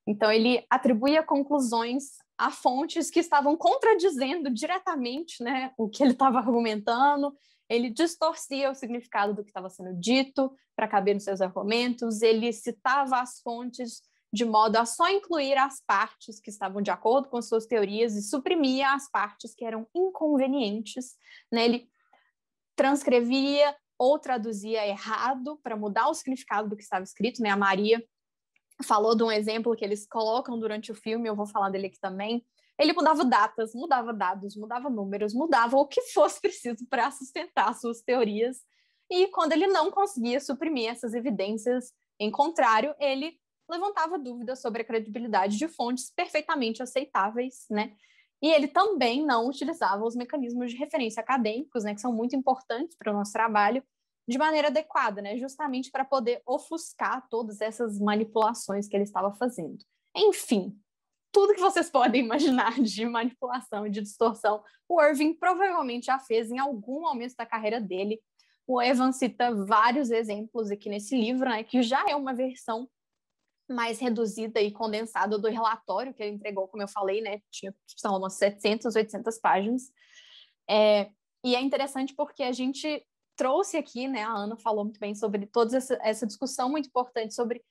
Então ele atribuía conclusões a fontes que estavam contradizendo diretamente né, o que ele estava argumentando, ele distorcia o significado do que estava sendo dito para caber nos seus argumentos, ele citava as fontes de modo a só incluir as partes que estavam de acordo com suas teorias e suprimia as partes que eram inconvenientes. Né? Ele transcrevia ou traduzia errado para mudar o significado do que estava escrito. Né? A Maria falou de um exemplo que eles colocam durante o filme, eu vou falar dele aqui também. Ele mudava datas, mudava dados, mudava números, mudava o que fosse preciso para sustentar suas teorias. E quando ele não conseguia suprimir essas evidências, em contrário, ele levantava dúvidas sobre a credibilidade de fontes perfeitamente aceitáveis, né? E ele também não utilizava os mecanismos de referência acadêmicos, né, que são muito importantes para o nosso trabalho, de maneira adequada, né, justamente para poder ofuscar todas essas manipulações que ele estava fazendo. Enfim, tudo que vocês podem imaginar de manipulação e de distorção, o Irving provavelmente já fez em algum momento da carreira dele. O Evan cita vários exemplos aqui nesse livro, né, que já é uma versão mais reduzida e condensada do relatório que ele entregou, como eu falei, né? Tinha, são umas 700, 800 páginas. É, e é interessante porque a gente trouxe aqui, né? A Ana falou muito bem sobre toda essa, essa discussão muito importante sobre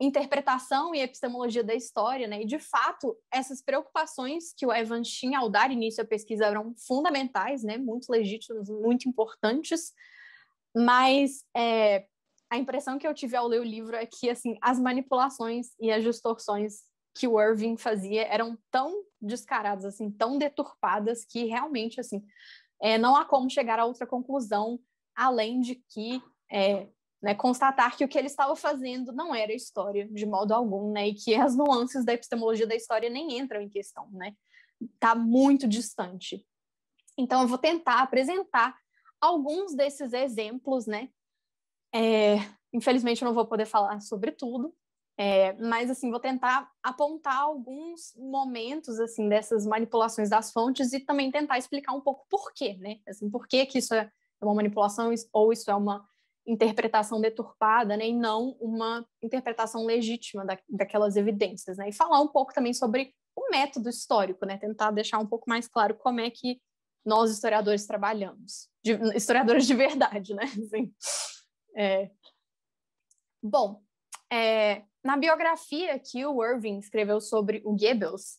interpretação e epistemologia da história, né? E de fato, essas preocupações que o Evan tinha ao dar início à pesquisa eram fundamentais, né? Muito legítimas, muito importantes, mas é, a impressão que eu tive ao ler o livro é que, assim, as manipulações e as distorções que o Irving fazia eram tão descaradas, assim, tão deturpadas que realmente, assim, é, não há como chegar a outra conclusão além de que é, né, constatar que o que ele estava fazendo não era história de modo algum, né, e que as nuances da epistemologia da história nem entram em questão, né, está muito distante. Então, eu vou tentar apresentar alguns desses exemplos, né, é, infelizmente, eu não vou poder falar sobre tudo, é, mas assim vou tentar apontar alguns momentos assim dessas manipulações das fontes e também tentar explicar um pouco por quê, né? Assim, por que, que isso é uma manipulação ou isso é uma interpretação deturpada, né? E não uma interpretação legítima da, daquelas evidências, né? E falar um pouco também sobre o método histórico, né? Tentar deixar um pouco mais claro como é que nós historiadores trabalhamos, de, historiadores de verdade, né? Assim. É. Bom, é, na biografia que o Irving escreveu sobre o Goebbels,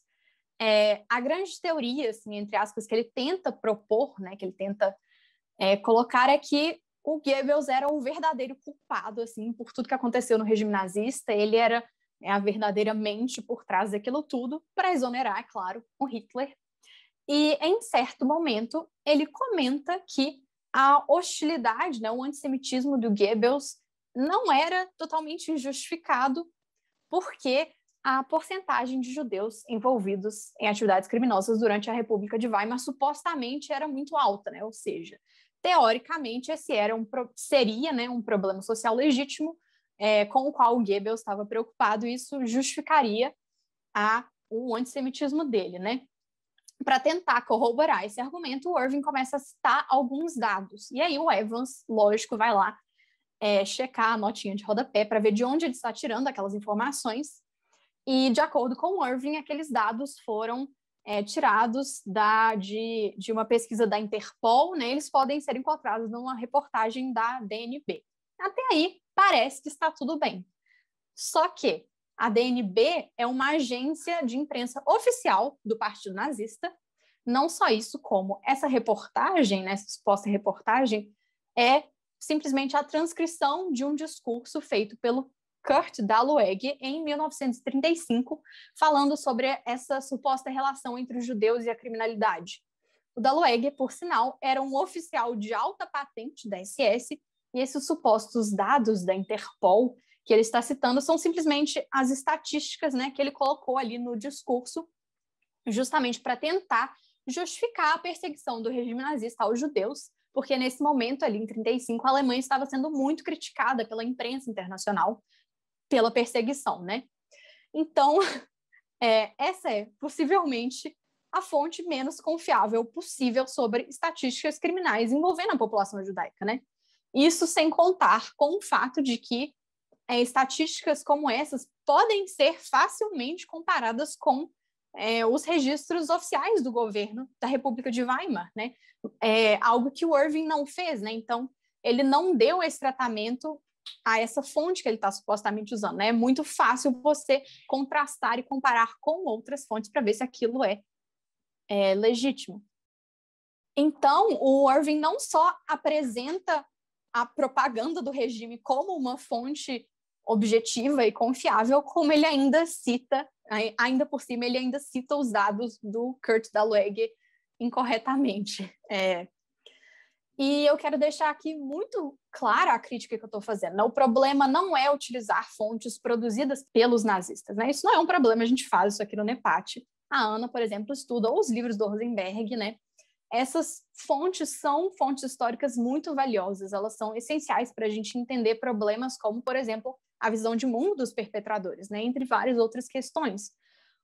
é, a grande teoria, assim, entre aspas, que ele tenta propor, né, que ele tenta é, colocar é que o Goebbels era o verdadeiro culpado, assim, por tudo que aconteceu no regime nazista. Ele era é, a verdadeira mente por trás daquilo tudo, para exonerar, é claro, o Hitler. E em certo momento ele comenta que a hostilidade, né, o antissemitismo do Goebbels não era totalmente injustificado, porque a porcentagem de judeus envolvidos em atividades criminosas durante a República de Weimar supostamente era muito alta, né? Ou seja, teoricamente esse era um seria, né, um problema social legítimo é, com o qual o Goebbels estava preocupado e isso justificaria a, o antissemitismo dele, né? para tentar corroborar esse argumento, o Irving começa a citar alguns dados. E aí o Evans, lógico, vai lá é, checar a notinha de rodapé para ver de onde ele está tirando aquelas informações. E, de acordo com o Irving, aqueles dados foram é, tirados da, de, de uma pesquisa da Interpol, né? eles podem ser encontrados numa reportagem da DNB. Até aí, parece que está tudo bem. Só que a DNB é uma agência de imprensa oficial do Partido Nazista. Não só isso, como essa reportagem, né, essa suposta reportagem, é simplesmente a transcrição de um discurso feito pelo Kurt Dalloweg em 1935, falando sobre essa suposta relação entre os judeus e a criminalidade. O Dalloweg, por sinal, era um oficial de alta patente da SS e esses supostos dados da Interpol que ele está citando são simplesmente as estatísticas né, que ele colocou ali no discurso, justamente para tentar justificar a perseguição do regime nazista aos judeus, porque nesse momento ali em 35 a Alemanha estava sendo muito criticada pela imprensa internacional pela perseguição, né? Então, é, essa é possivelmente a fonte menos confiável possível sobre estatísticas criminais envolvendo a população judaica, né? Isso sem contar com o fato de que é, estatísticas como essas podem ser facilmente comparadas com é, os registros oficiais do governo da República de Weimar, né? É algo que o Irving não fez, né? Então, ele não deu esse tratamento a essa fonte que ele está supostamente usando. Né? É muito fácil você contrastar e comparar com outras fontes para ver se aquilo é, é legítimo. Então, o Irving não só apresenta a propaganda do regime como uma fonte objetiva e confiável, como ele ainda cita, ainda por cima, ele ainda cita os dados do Kurt Dalweg incorretamente. É. E eu quero deixar aqui muito clara a crítica que eu estou fazendo. Né? O problema não é utilizar fontes produzidas pelos nazistas, né? Isso não é um problema, a gente faz isso aqui no NEPAT. A Ana, por exemplo, estuda os livros do Rosenberg, né? Essas fontes são fontes históricas muito valiosas, elas são essenciais para a gente entender problemas como, por exemplo, a visão de mundo dos perpetradores, né, entre várias outras questões.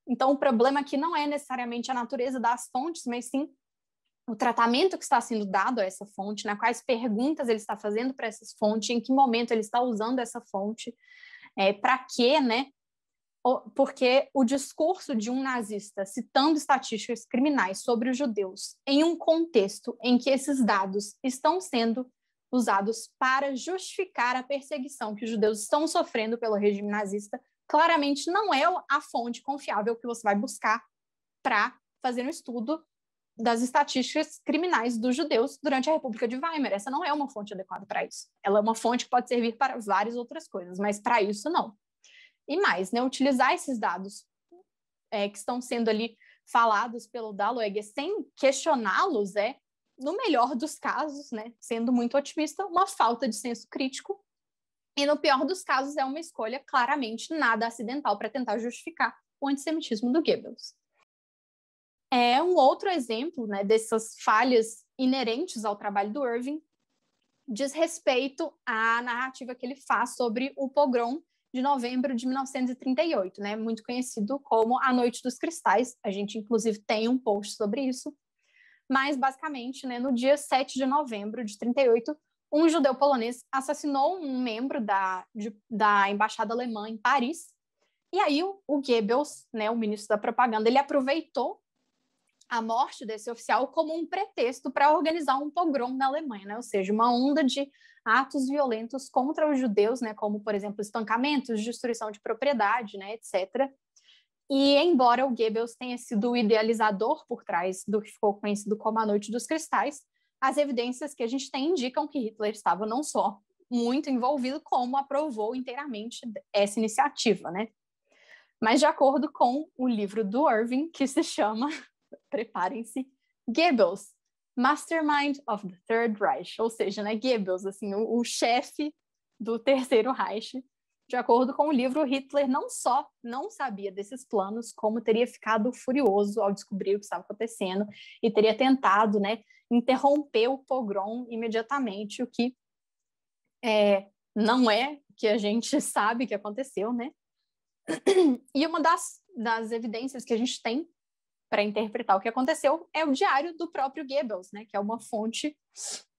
Então, o problema aqui não é necessariamente a natureza das fontes, mas sim o tratamento que está sendo dado a essa fonte, né, quais perguntas ele está fazendo para essas fontes, em que momento ele está usando essa fonte, é, para quê, né? Porque o discurso de um nazista citando estatísticas criminais sobre os judeus em um contexto em que esses dados estão sendo usados para justificar a perseguição que os judeus estão sofrendo pelo regime nazista, claramente não é a fonte confiável que você vai buscar para fazer um estudo das estatísticas criminais dos judeus durante a República de Weimar. Essa não é uma fonte adequada para isso. Ela é uma fonte que pode servir para várias outras coisas, mas para isso não. E mais, né, utilizar esses dados é, que estão sendo ali falados pelo Dalloweg sem questioná-los é no melhor dos casos, né, sendo muito otimista, uma falta de senso crítico, e no pior dos casos é uma escolha claramente nada acidental para tentar justificar o antissemitismo do Goebbels. É um outro exemplo né, dessas falhas inerentes ao trabalho do Irving, diz respeito à narrativa que ele faz sobre o pogrom de novembro de 1938, né, muito conhecido como a Noite dos Cristais. A gente inclusive tem um post sobre isso mas, basicamente, né, no dia 7 de novembro de 38, um judeu polonês assassinou um membro da, de, da embaixada alemã em Paris. E aí o, o Goebbels, né, o ministro da propaganda, ele aproveitou a morte desse oficial como um pretexto para organizar um pogrom na Alemanha, né? ou seja, uma onda de atos violentos contra os judeus, né? como, por exemplo, estancamentos, destruição de propriedade, né? etc. E embora o Goebbels tenha sido o idealizador por trás do que ficou conhecido como a Noite dos Cristais, as evidências que a gente tem indicam que Hitler estava não só muito envolvido, como aprovou inteiramente essa iniciativa, né? Mas de acordo com o livro do Irving, que se chama, preparem-se, Goebbels, Mastermind of the Third Reich, ou seja, né, Goebbels, assim, o, o chefe do Terceiro Reich, de acordo com o livro, Hitler não só não sabia desses planos, como teria ficado furioso ao descobrir o que estava acontecendo e teria tentado né, interromper o pogrom imediatamente, o que é, não é que a gente sabe que aconteceu, né? E uma das, das evidências que a gente tem para interpretar o que aconteceu é o diário do próprio Goebbels, né, que é uma fonte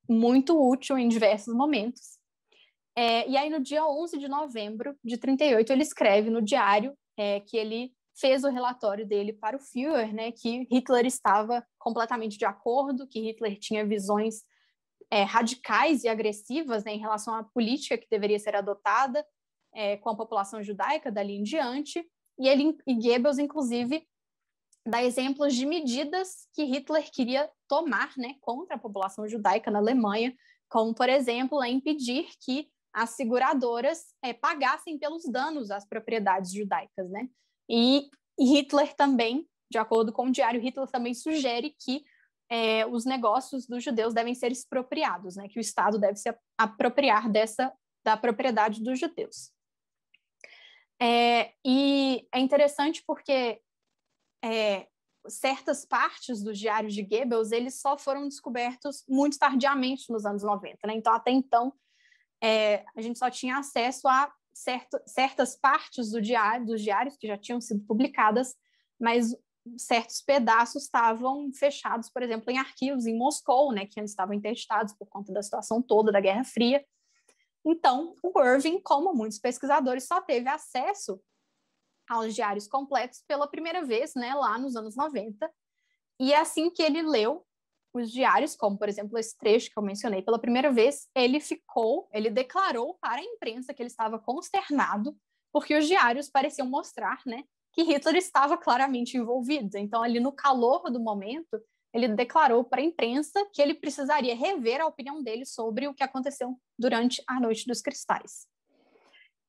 muito útil em diversos momentos. É, e aí, no dia 11 de novembro de 38, ele escreve no diário é, que ele fez o relatório dele para o Führer, né, que Hitler estava completamente de acordo, que Hitler tinha visões é, radicais e agressivas né, em relação à política que deveria ser adotada é, com a população judaica dali em diante. E ele e Goebbels, inclusive, dá exemplos de medidas que Hitler queria tomar né, contra a população judaica na Alemanha, como, por exemplo, é impedir que as seguradoras é, pagassem pelos danos às propriedades judaicas, né? E Hitler também, de acordo com o diário, Hitler também sugere que é, os negócios dos judeus devem ser expropriados, né? Que o Estado deve se apropriar dessa da propriedade dos judeus. É, e é interessante porque é, certas partes dos diários de Goebbels eles só foram descobertos muito tardiamente nos anos 90, né? Então até então é, a gente só tinha acesso a certo, certas partes do diário, dos diários que já tinham sido publicadas, mas certos pedaços estavam fechados, por exemplo, em arquivos em Moscou, né, que antes estavam interditados por conta da situação toda da Guerra Fria. Então, o Irving, como muitos pesquisadores, só teve acesso aos diários completos pela primeira vez, né, lá nos anos 90. E é assim que ele leu os diários, como por exemplo esse trecho que eu mencionei pela primeira vez, ele ficou, ele declarou para a imprensa que ele estava consternado, porque os diários pareciam mostrar, né, que Hitler estava claramente envolvido. Então, ali no calor do momento, ele declarou para a imprensa que ele precisaria rever a opinião dele sobre o que aconteceu durante a Noite dos Cristais.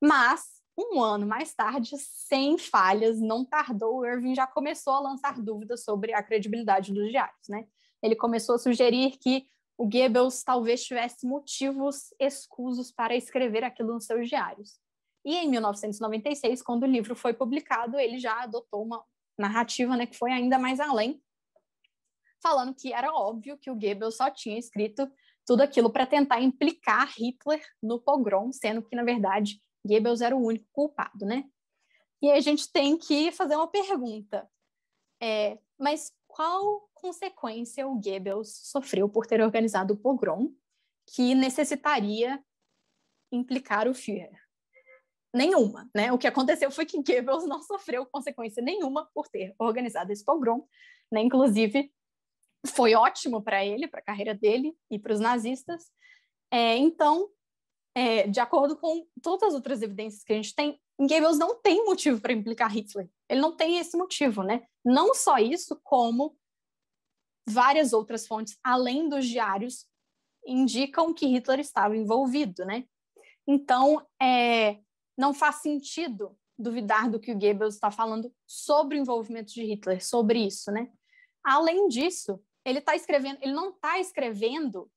Mas, um ano mais tarde, sem falhas, não tardou, Irving já começou a lançar dúvidas sobre a credibilidade dos diários, né? ele começou a sugerir que o Goebbels talvez tivesse motivos escusos para escrever aquilo nos seus diários. E em 1996, quando o livro foi publicado, ele já adotou uma narrativa né, que foi ainda mais além, falando que era óbvio que o Goebbels só tinha escrito tudo aquilo para tentar implicar Hitler no pogrom, sendo que, na verdade, Goebbels era o único culpado, né? E aí a gente tem que fazer uma pergunta. É, mas qual consequência o Goebbels sofreu por ter organizado o pogrom que necessitaria implicar o Führer? Nenhuma, né? O que aconteceu foi que Goebbels não sofreu consequência nenhuma por ter organizado esse pogrom, né? Inclusive, foi ótimo para ele, para a carreira dele e para os nazistas. É, então, é, de acordo com todas as outras evidências que a gente tem, Goebbels não tem motivo para implicar Hitler. Ele não tem esse motivo, né? Não só isso, como várias outras fontes, além dos diários, indicam que Hitler estava envolvido, né? Então, é, não faz sentido duvidar do que o Goebbels está falando sobre o envolvimento de Hitler, sobre isso, né? Além disso, ele está escrevendo, ele não está escrevendo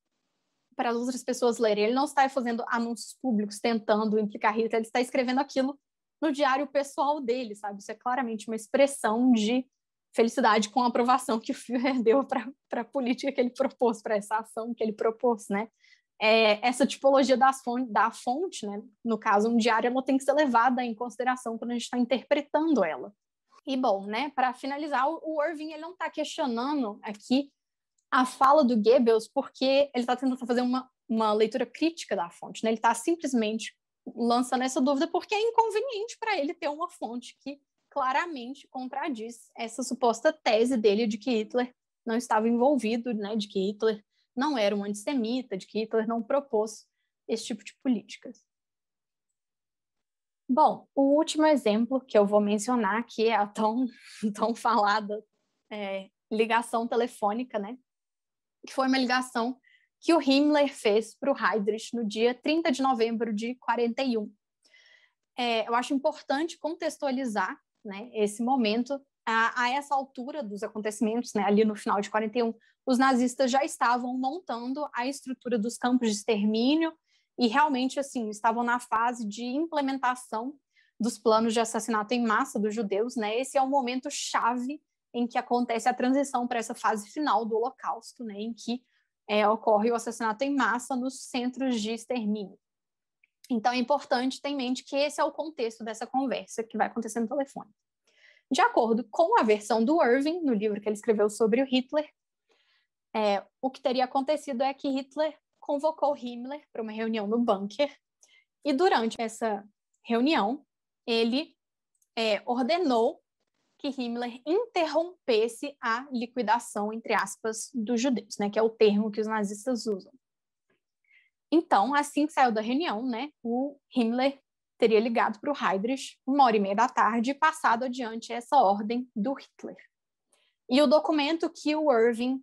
para as outras pessoas lerem, ele não está fazendo anúncios públicos tentando implicar Hitler, ele está escrevendo aquilo no diário pessoal dele, sabe? Isso é claramente uma expressão de felicidade com a aprovação que o Führer deu para a política que ele propôs, para essa ação que ele propôs, né? É, essa tipologia das da fonte, né? no caso, um diário, ela tem que ser levada em consideração quando a gente está interpretando ela. E, bom, né, para finalizar, o Irving ele não está questionando aqui a fala do Goebbels porque ele está tentando fazer uma, uma leitura crítica da fonte, né? ele está simplesmente lançando essa dúvida porque é inconveniente para ele ter uma fonte que claramente contradiz essa suposta tese dele de que Hitler não estava envolvido, né, de que Hitler não era um antissemita, de que Hitler não propôs esse tipo de políticas. Bom, o último exemplo que eu vou mencionar aqui é a tão, tão falada é, ligação telefônica, né? Que foi uma ligação que o Himmler fez para o Heydrich no dia 30 de novembro de 41. É, eu acho importante contextualizar né, esse momento. A, a, essa altura dos acontecimentos, né, ali no final de 41, os nazistas já estavam montando a estrutura dos campos de extermínio e realmente assim estavam na fase de implementação dos planos de assassinato em massa dos judeus. Né? Esse é o momento chave em que acontece a transição para essa fase final do Holocausto, né, em que é, ocorre o assassinato em massa nos centros de extermínio. Então é importante ter em mente que esse é o contexto dessa conversa que vai acontecer no telefone. De acordo com a versão do Irving, no livro que ele escreveu sobre o Hitler, é, o que teria acontecido é que Hitler convocou Himmler para uma reunião no bunker, e durante essa reunião, ele é, ordenou que Himmler interrompesse a liquidação, entre aspas, dos judeus, né, que é o termo que os nazistas usam. Então, assim que saiu da reunião, né, o Himmler teria ligado para o Heydrich uma hora e meia da tarde e passado adiante essa ordem do Hitler. E o documento que o Irving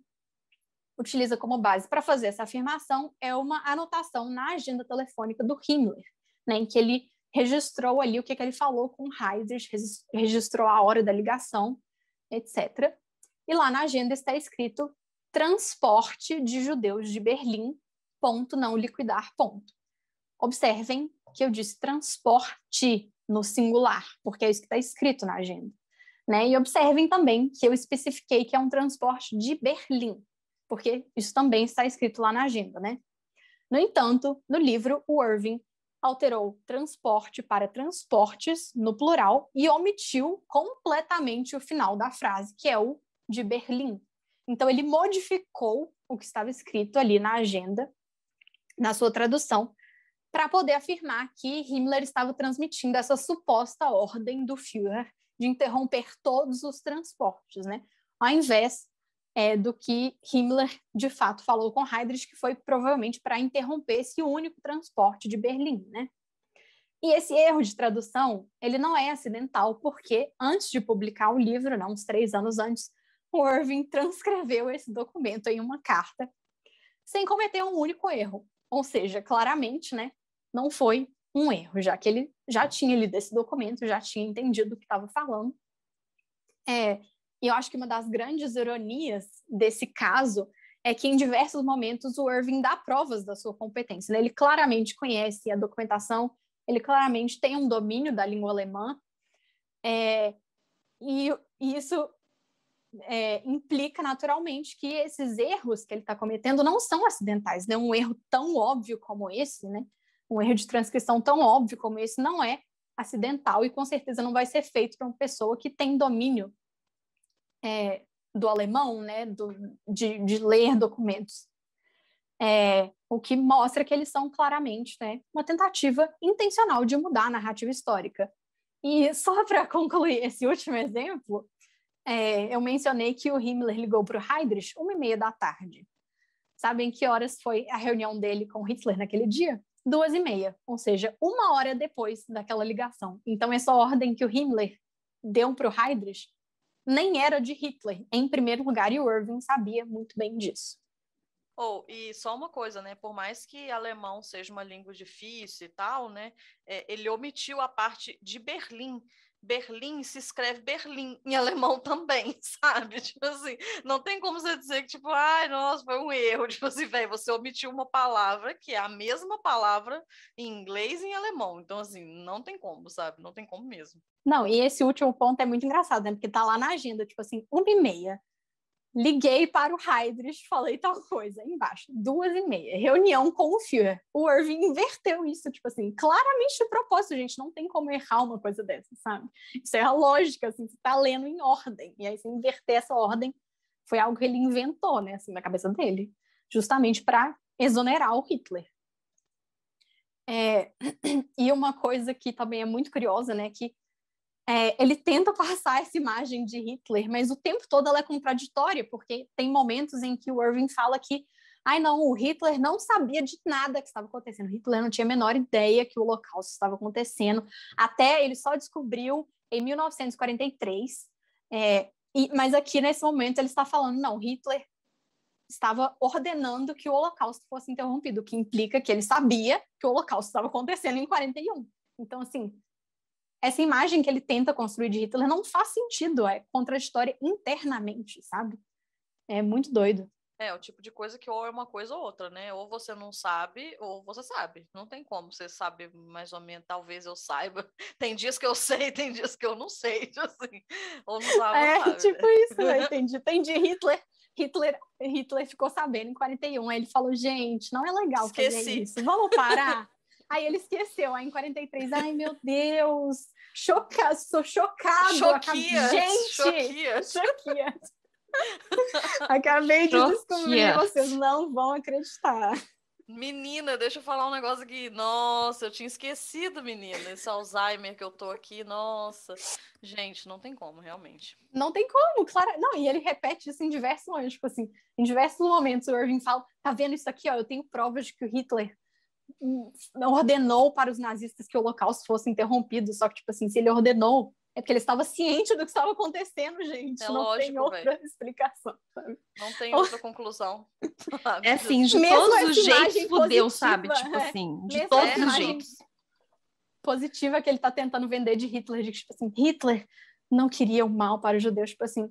utiliza como base para fazer essa afirmação é uma anotação na agenda telefônica do Himmler, né, em que ele registrou ali o que, é que ele falou com o Heidrich, registrou a hora da ligação, etc. E lá na agenda está escrito transporte de judeus de Berlim, ponto, não liquidar, ponto. Observem que eu disse transporte no singular, porque é isso que está escrito na agenda. Né? E observem também que eu especifiquei que é um transporte de Berlim, porque isso também está escrito lá na agenda, né? No entanto, no livro, o Irving alterou transporte para transportes, no plural, e omitiu completamente o final da frase, que é o de Berlim. Então, ele modificou o que estava escrito ali na agenda, na sua tradução, para poder afirmar que Himmler estava transmitindo essa suposta ordem do Führer de interromper todos os transportes, né? Ao invés é, do que Himmler de fato falou com Heydrich, que foi provavelmente para interromper esse único transporte de Berlim, né? E esse erro de tradução, ele não é acidental, porque antes de publicar o livro, não, né, uns três anos antes, o Irving transcreveu esse documento em uma carta, sem cometer um único erro. Ou seja, claramente, né, não foi um erro, já que ele já tinha lido esse documento, já tinha entendido o que estava falando. É, e eu acho que uma das grandes ironias desse caso é que em diversos momentos o Irving dá provas da sua competência. Né? Ele claramente conhece a documentação, ele claramente tem um domínio da língua alemã, é, e, e, isso é, implica naturalmente que esses erros que ele está cometendo não são acidentais, né? Um erro tão óbvio como esse, né? Um erro de transcrição tão óbvio como esse não é acidental e com certeza não vai ser feito para uma pessoa que tem domínio é, do alemão, né, do, de, de ler documentos. É, o que mostra que eles são claramente né, uma tentativa intencional de mudar a narrativa histórica. E só para concluir esse último exemplo, é, eu mencionei que o Himmler ligou para o Heydrich uma e meia da tarde. Sabem que horas foi a reunião dele com Hitler naquele dia? Duas e meia, ou seja, uma hora depois daquela ligação. Então, essa ordem que o Himmler deu para o Heydrich nem era de Hitler, em primeiro lugar, e o Irving sabia muito bem disso. Oh, e só uma coisa, né? Por mais que alemão seja uma língua difícil e tal, né? É, ele omitiu a parte de Berlim, Berlim se escreve Berlim em alemão também, sabe? Tipo assim, não tem como você dizer que, tipo, ai, nossa, foi um erro. Tipo assim, velho, você omitiu uma palavra que é a mesma palavra em inglês e em alemão. Então, assim, não tem como, sabe? Não tem como mesmo. Não, e esse último ponto é muito engraçado, né? Porque tá lá na agenda, tipo assim, uma e meia. Liguei para o Heidrich, falei tal coisa, embaixo, duas e meia, reunião com o Führer. O Irving inverteu isso, tipo assim, claramente de propósito, gente, não tem como errar uma coisa dessa, sabe? Isso é a lógica, assim, você tá lendo em ordem, e aí você inverter essa ordem foi algo que ele inventou, né, assim, na cabeça dele, justamente para exonerar o Hitler. É... e uma coisa que também é muito curiosa, né, que é, ele tenta passar essa imagem de Hitler, mas o tempo todo ela é contraditória, porque tem momentos em que o Irving fala que, ai não, o Hitler não sabia de nada que estava acontecendo, Hitler não tinha a menor ideia que o Holocausto estava acontecendo, até ele só descobriu em 1943, é, e, mas aqui nesse momento ele está falando, não, Hitler estava ordenando que o Holocausto fosse interrompido, o que implica que ele sabia que o Holocausto estava acontecendo em 41. Então, assim, essa imagem que ele tenta construir de Hitler não faz sentido, é contraditória internamente, sabe? É muito doido. É, o tipo de coisa que ou é uma coisa ou outra, né? Ou você não sabe, ou você sabe. Não tem como você sabe mais ou menos, talvez eu saiba. Tem dias que eu sei, tem dias que eu não sei, assim. Ou não sabe, É, sabe. tipo isso, né? entendi. Hitler, Hitler, Hitler ficou sabendo em 41, aí ele falou, gente, não é legal Esqueci. fazer isso, vamos parar. aí ele esqueceu, aí em 43, ai meu Deus, chocada, sou chocada. Choquias, Gente, choquias. Acabei de descobrir, vocês não vão acreditar. Menina, deixa eu falar um negócio aqui. Nossa, eu tinha esquecido, menina, esse Alzheimer que eu tô aqui. Nossa. Gente, não tem como, realmente. Não tem como, claro. Não, e ele repete isso em diversos momentos. Tipo assim, em diversos momentos o Irving fala: tá vendo isso aqui, ó? Eu tenho provas de que o Hitler ordenou para os nazistas que o holocausto fosse interrompido, só que, tipo assim, se ele ordenou, é porque ele estava ciente do que estava acontecendo, gente. É não lógico, tem outra véio. explicação, sabe? Não tem então outra conclusão. É, assim, tipo é assim, de Mesmo todos os jeitos fudeu, sabe? Tipo assim, de Mesmo todos os jeitos. Positiva que ele está tentando vender de Hitler, de tipo assim, Hitler não queria o mal para os judeus, tipo assim,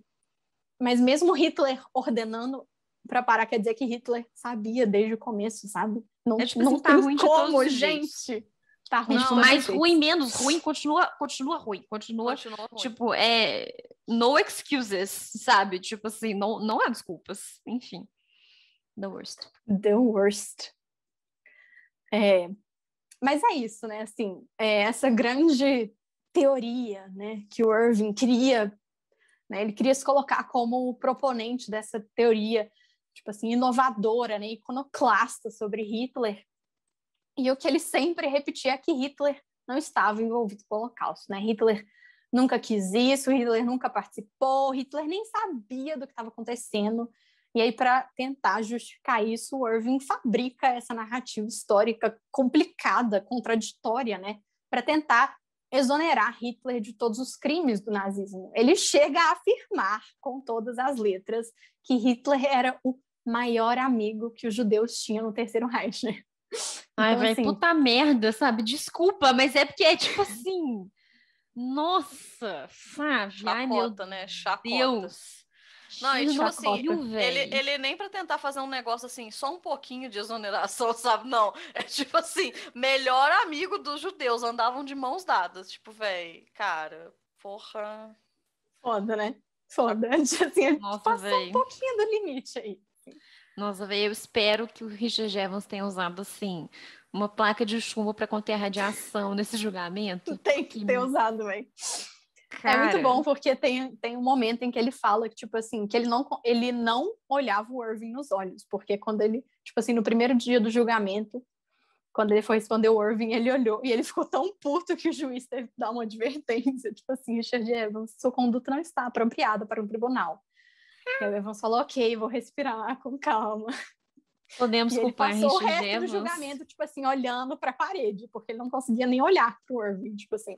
mas mesmo Hitler ordenando, para parar quer dizer que Hitler sabia desde o começo, sabe? Não, é, tipo, não assim, tá ruim como, gente. Tá ruim. Não, mas ruim menos ruim continua, continua ruim, continua, continua ruim. tipo é no excuses, sabe? Tipo assim, não não há desculpas, enfim. The worst. The worst. É, mas é isso, né? Assim, é essa grande teoria, né, que o Irving queria né? Ele queria se colocar como o proponente dessa teoria tipo assim, inovadora, né, iconoclasta sobre Hitler. E o que ele sempre repetia é que Hitler não estava envolvido com o Holocausto, né? Hitler nunca quis isso, Hitler nunca participou, Hitler nem sabia do que estava acontecendo. E aí, para tentar justificar isso, o Irving fabrica essa narrativa histórica complicada, contraditória, né? Para tentar exonerar Hitler de todos os crimes do nazismo. Ele chega a afirmar com todas as letras que Hitler era o maior amigo que os judeus tinham no Terceiro Reich, né? Ai, então, vai assim, puta merda, sabe? Desculpa, mas é porque é tipo assim. Nossa, sabe? Chacota, Ai, meu né? Chacota. Deus. Não, e tipo assim, ele, ele nem pra tentar fazer um negócio assim, só um pouquinho de exoneração, sabe? Não. É tipo assim, melhor amigo dos judeus, andavam de mãos dadas. Tipo, velho, cara, porra. Foda, né? Foda. Tipo assim, Nossa, passou um pouquinho do limite aí. Nossa, velho, eu espero que o Richard Evans tenha usado, assim, uma placa de chumbo para conter a radiação nesse julgamento. Tem que ter usado, velho. Cara. É muito bom porque tem, tem um momento em que ele fala que, tipo assim, que ele não, ele não olhava o Irving nos olhos, porque quando ele, tipo assim, no primeiro dia do julgamento, quando ele foi responder o Irving, ele olhou e ele ficou tão puto que o juiz teve que dar uma advertência, tipo assim, Richard Evans, sua conduta não está apropriada para um tribunal. E o Evans falou, ok, vou respirar com calma. Podemos e culpar ele passou Richard o resto Evans. do julgamento, tipo assim, olhando para a parede, porque ele não conseguia nem olhar para o Irving, tipo assim.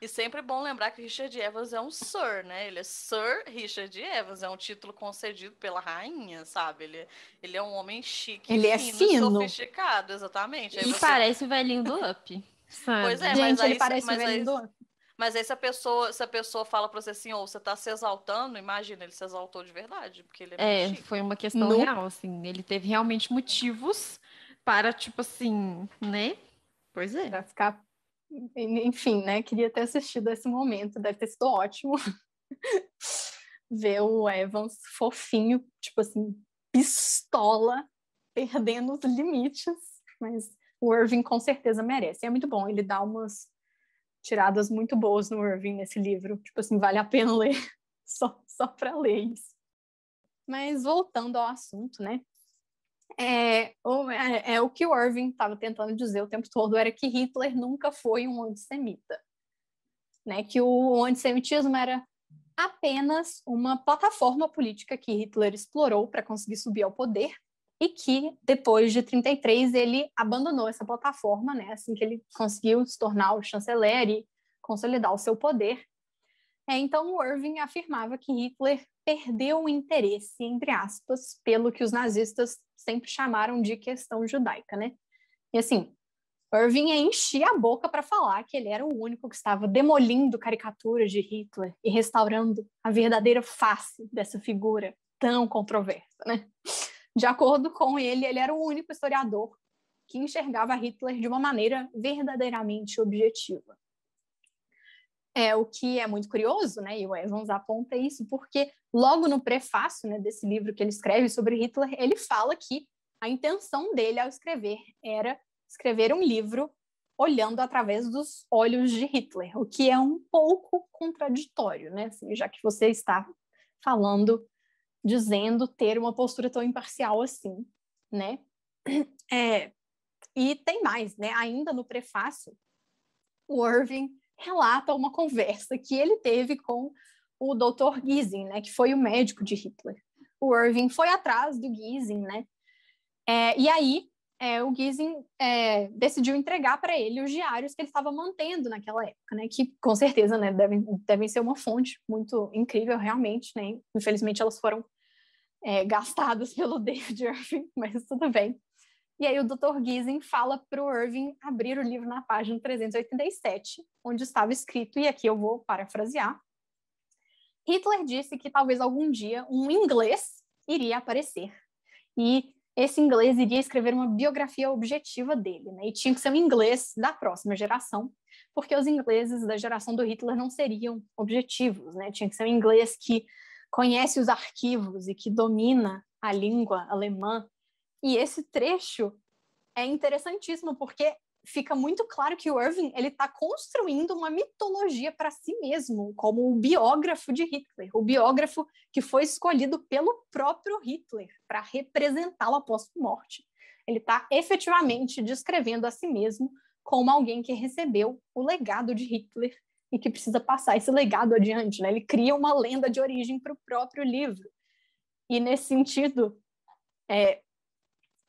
E sempre é bom lembrar que Richard Evans é um Sir, né? Ele é Sir Richard Evans, é um título concedido pela rainha, sabe? Ele, é, ele é um homem chique, ele fino, é fino. sofisticado, exatamente. Aí e você... parece o velhinho do Up. Sabe? Pois é, Gente, mas aí, ele parece mas o velhinho aí, do Up. Mas aí se a pessoa, se a pessoa fala pra você assim, ou oh, você tá se exaltando, imagina, ele se exaltou de verdade, porque ele é, é foi uma questão no... real, assim, ele teve realmente motivos para, tipo assim, né? Pois é. Pra ficar enfim, né? Queria ter assistido esse momento, deve ter sido ótimo. Ver o Evans fofinho, tipo assim, pistola, perdendo os limites, mas o Irving com certeza merece. É muito bom, ele dá umas tiradas muito boas no Irving nesse livro, tipo assim, vale a pena ler, só, só para ler isso. Mas voltando ao assunto, né? É, é, é, o que o Irving estava tentando dizer o tempo todo era que Hitler nunca foi um antissemita, né? Que o antissemitismo era apenas uma plataforma política que Hitler explorou para conseguir subir ao poder e que depois de 33 ele abandonou essa plataforma, né? Assim que ele conseguiu se tornar o chanceler e consolidar o seu poder. É, então o Irving afirmava que Hitler perdeu o interesse, entre aspas, pelo que os nazistas sempre chamaram de questão judaica, né? E assim, Irving enchia a boca para falar que ele era o único que estava demolindo caricaturas de Hitler e restaurando a verdadeira face dessa figura tão controversa, né? De acordo com ele, ele era o único historiador que enxergava Hitler de uma maneira verdadeiramente objetiva. É, o que é muito curioso, né? E o Evans aponta isso, porque logo no prefácio né, desse livro que ele escreve sobre Hitler, ele fala que a intenção dele ao escrever era escrever um livro olhando através dos olhos de Hitler, o que é um pouco contraditório, né? Assim, já que você está falando, dizendo ter uma postura tão imparcial assim, né? É, e tem mais, né? Ainda no prefácio, o Irving relata uma conversa que ele teve com o Dr. Giesing, né, que foi o médico de Hitler. O Irving foi atrás do Giesing, né? É, e aí é, o Giesing é, decidiu entregar para ele os diários que ele estava mantendo naquela época, né? Que com certeza, né, devem, devem ser uma fonte muito incrível, realmente, né? Infelizmente elas foram é, gastadas pelo David Irving, mas tudo bem. E aí o Dr. Giesen fala para o Irving abrir o livro na página 387, onde estava escrito, e aqui eu vou parafrasear, Hitler disse que talvez algum dia um inglês iria aparecer. E esse inglês iria escrever uma biografia objetiva dele, né? E tinha que ser um inglês da próxima geração, porque os ingleses da geração do Hitler não seriam objetivos, né? Tinha que ser um inglês que conhece os arquivos e que domina a língua alemã e esse trecho é interessantíssimo porque fica muito claro que o Irving ele está construindo uma mitologia para si mesmo, como o biógrafo de Hitler, o biógrafo que foi escolhido pelo próprio Hitler para representá-lo após a morte. Ele está efetivamente descrevendo a si mesmo como alguém que recebeu o legado de Hitler e que precisa passar esse legado adiante. Né? Ele cria uma lenda de origem para o próprio livro. E nesse sentido, é,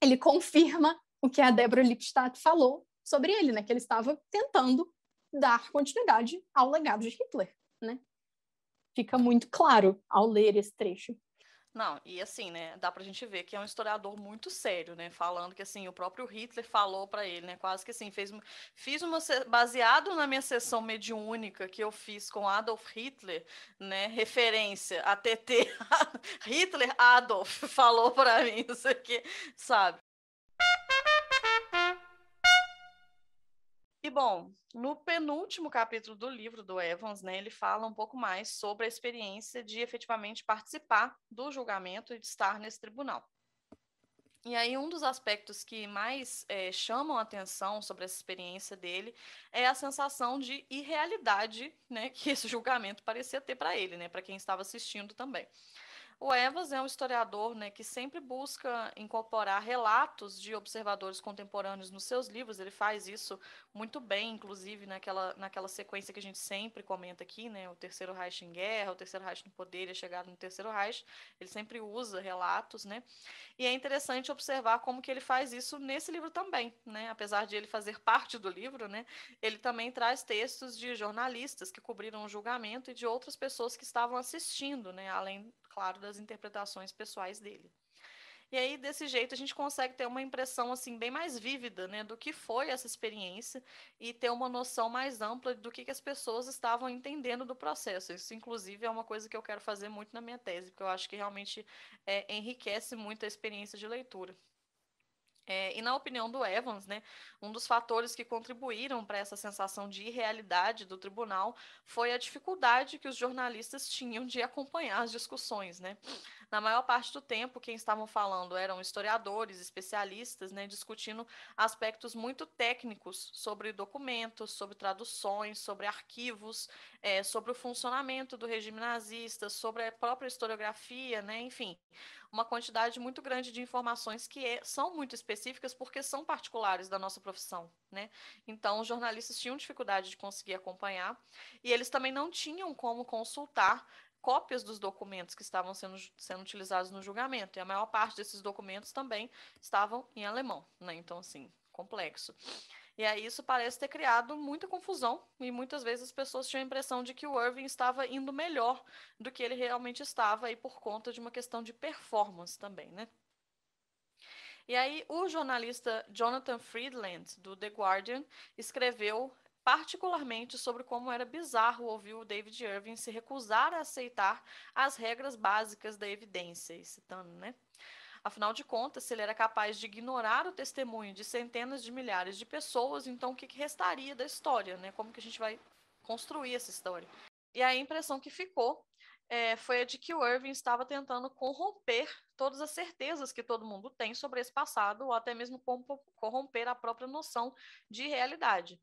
ele confirma o que a Débora Lipstadt falou sobre ele, né? Que ele estava tentando dar continuidade ao legado de Hitler, né? Fica muito claro ao ler esse trecho. Não, e assim, né, dá pra gente ver que é um historiador muito sério, né, falando que assim, o próprio Hitler falou para ele, né, quase que assim, fez fiz uma baseado na minha sessão mediúnica que eu fiz com Adolf Hitler, né, referência a TT Hitler Adolf falou para mim isso aqui, sabe? E bom, no penúltimo capítulo do livro do Evans, né, ele fala um pouco mais sobre a experiência de efetivamente participar do julgamento e de estar nesse tribunal. E aí, um dos aspectos que mais é, chamam a atenção sobre essa experiência dele é a sensação de irrealidade né, que esse julgamento parecia ter para ele, né, para quem estava assistindo também. O Evans é um historiador né, que sempre busca incorporar relatos de observadores contemporâneos nos seus livros. Ele faz isso muito bem, inclusive, naquela, naquela sequência que a gente sempre comenta aqui, né, o Terceiro Reich em guerra, o Terceiro Reich no poder, a chegada no Terceiro Reich. Ele sempre usa relatos, né? E é interessante observar como que ele faz isso nesse livro também, né? Apesar de ele fazer parte do livro, né, ele também traz textos de jornalistas que cobriram o julgamento e de outras pessoas que estavam assistindo, né, além claro, das interpretações pessoais dele. E aí, desse jeito, a gente consegue ter uma impressão assim bem mais vívida né, do que foi essa experiência e ter uma noção mais ampla do que, que as pessoas estavam entendendo do processo. Isso, inclusive, é uma coisa que eu quero fazer muito na minha tese, porque eu acho que realmente é, enriquece muito a experiência de leitura. É, e na opinião do Evans, né, um dos fatores que contribuíram para essa sensação de irrealidade do tribunal foi a dificuldade que os jornalistas tinham de acompanhar as discussões. Né? Na maior parte do tempo, quem estavam falando eram historiadores, especialistas, né, discutindo aspectos muito técnicos sobre documentos, sobre traduções, sobre arquivos, é, sobre o funcionamento do regime nazista, sobre a própria historiografia, né, enfim, uma quantidade muito grande de informações que é, são muito específicas porque são particulares da nossa profissão, né? Então, os jornalistas tinham dificuldade de conseguir acompanhar e eles também não tinham como consultar cópias dos documentos que estavam sendo, sendo utilizados no julgamento. E a maior parte desses documentos também estavam em alemão, né? Então, assim, complexo. E aí isso parece ter criado muita confusão e muitas vezes as pessoas tinham a impressão de que o Irving estava indo melhor do que ele realmente estava aí por conta de uma questão de performance também, né? E aí o jornalista Jonathan Friedland do The Guardian escreveu particularmente sobre como era bizarro ouvir o David Irving se recusar a aceitar as regras básicas da evidência, citando, né? Afinal de contas, se ele era capaz de ignorar o testemunho de centenas de milhares de pessoas, então o que restaria da história, né? Como que a gente vai construir essa história? E a impressão que ficou é, foi a de que o Irving estava tentando corromper todas as certezas que todo mundo tem sobre esse passado, ou até mesmo corromper a própria noção de realidade.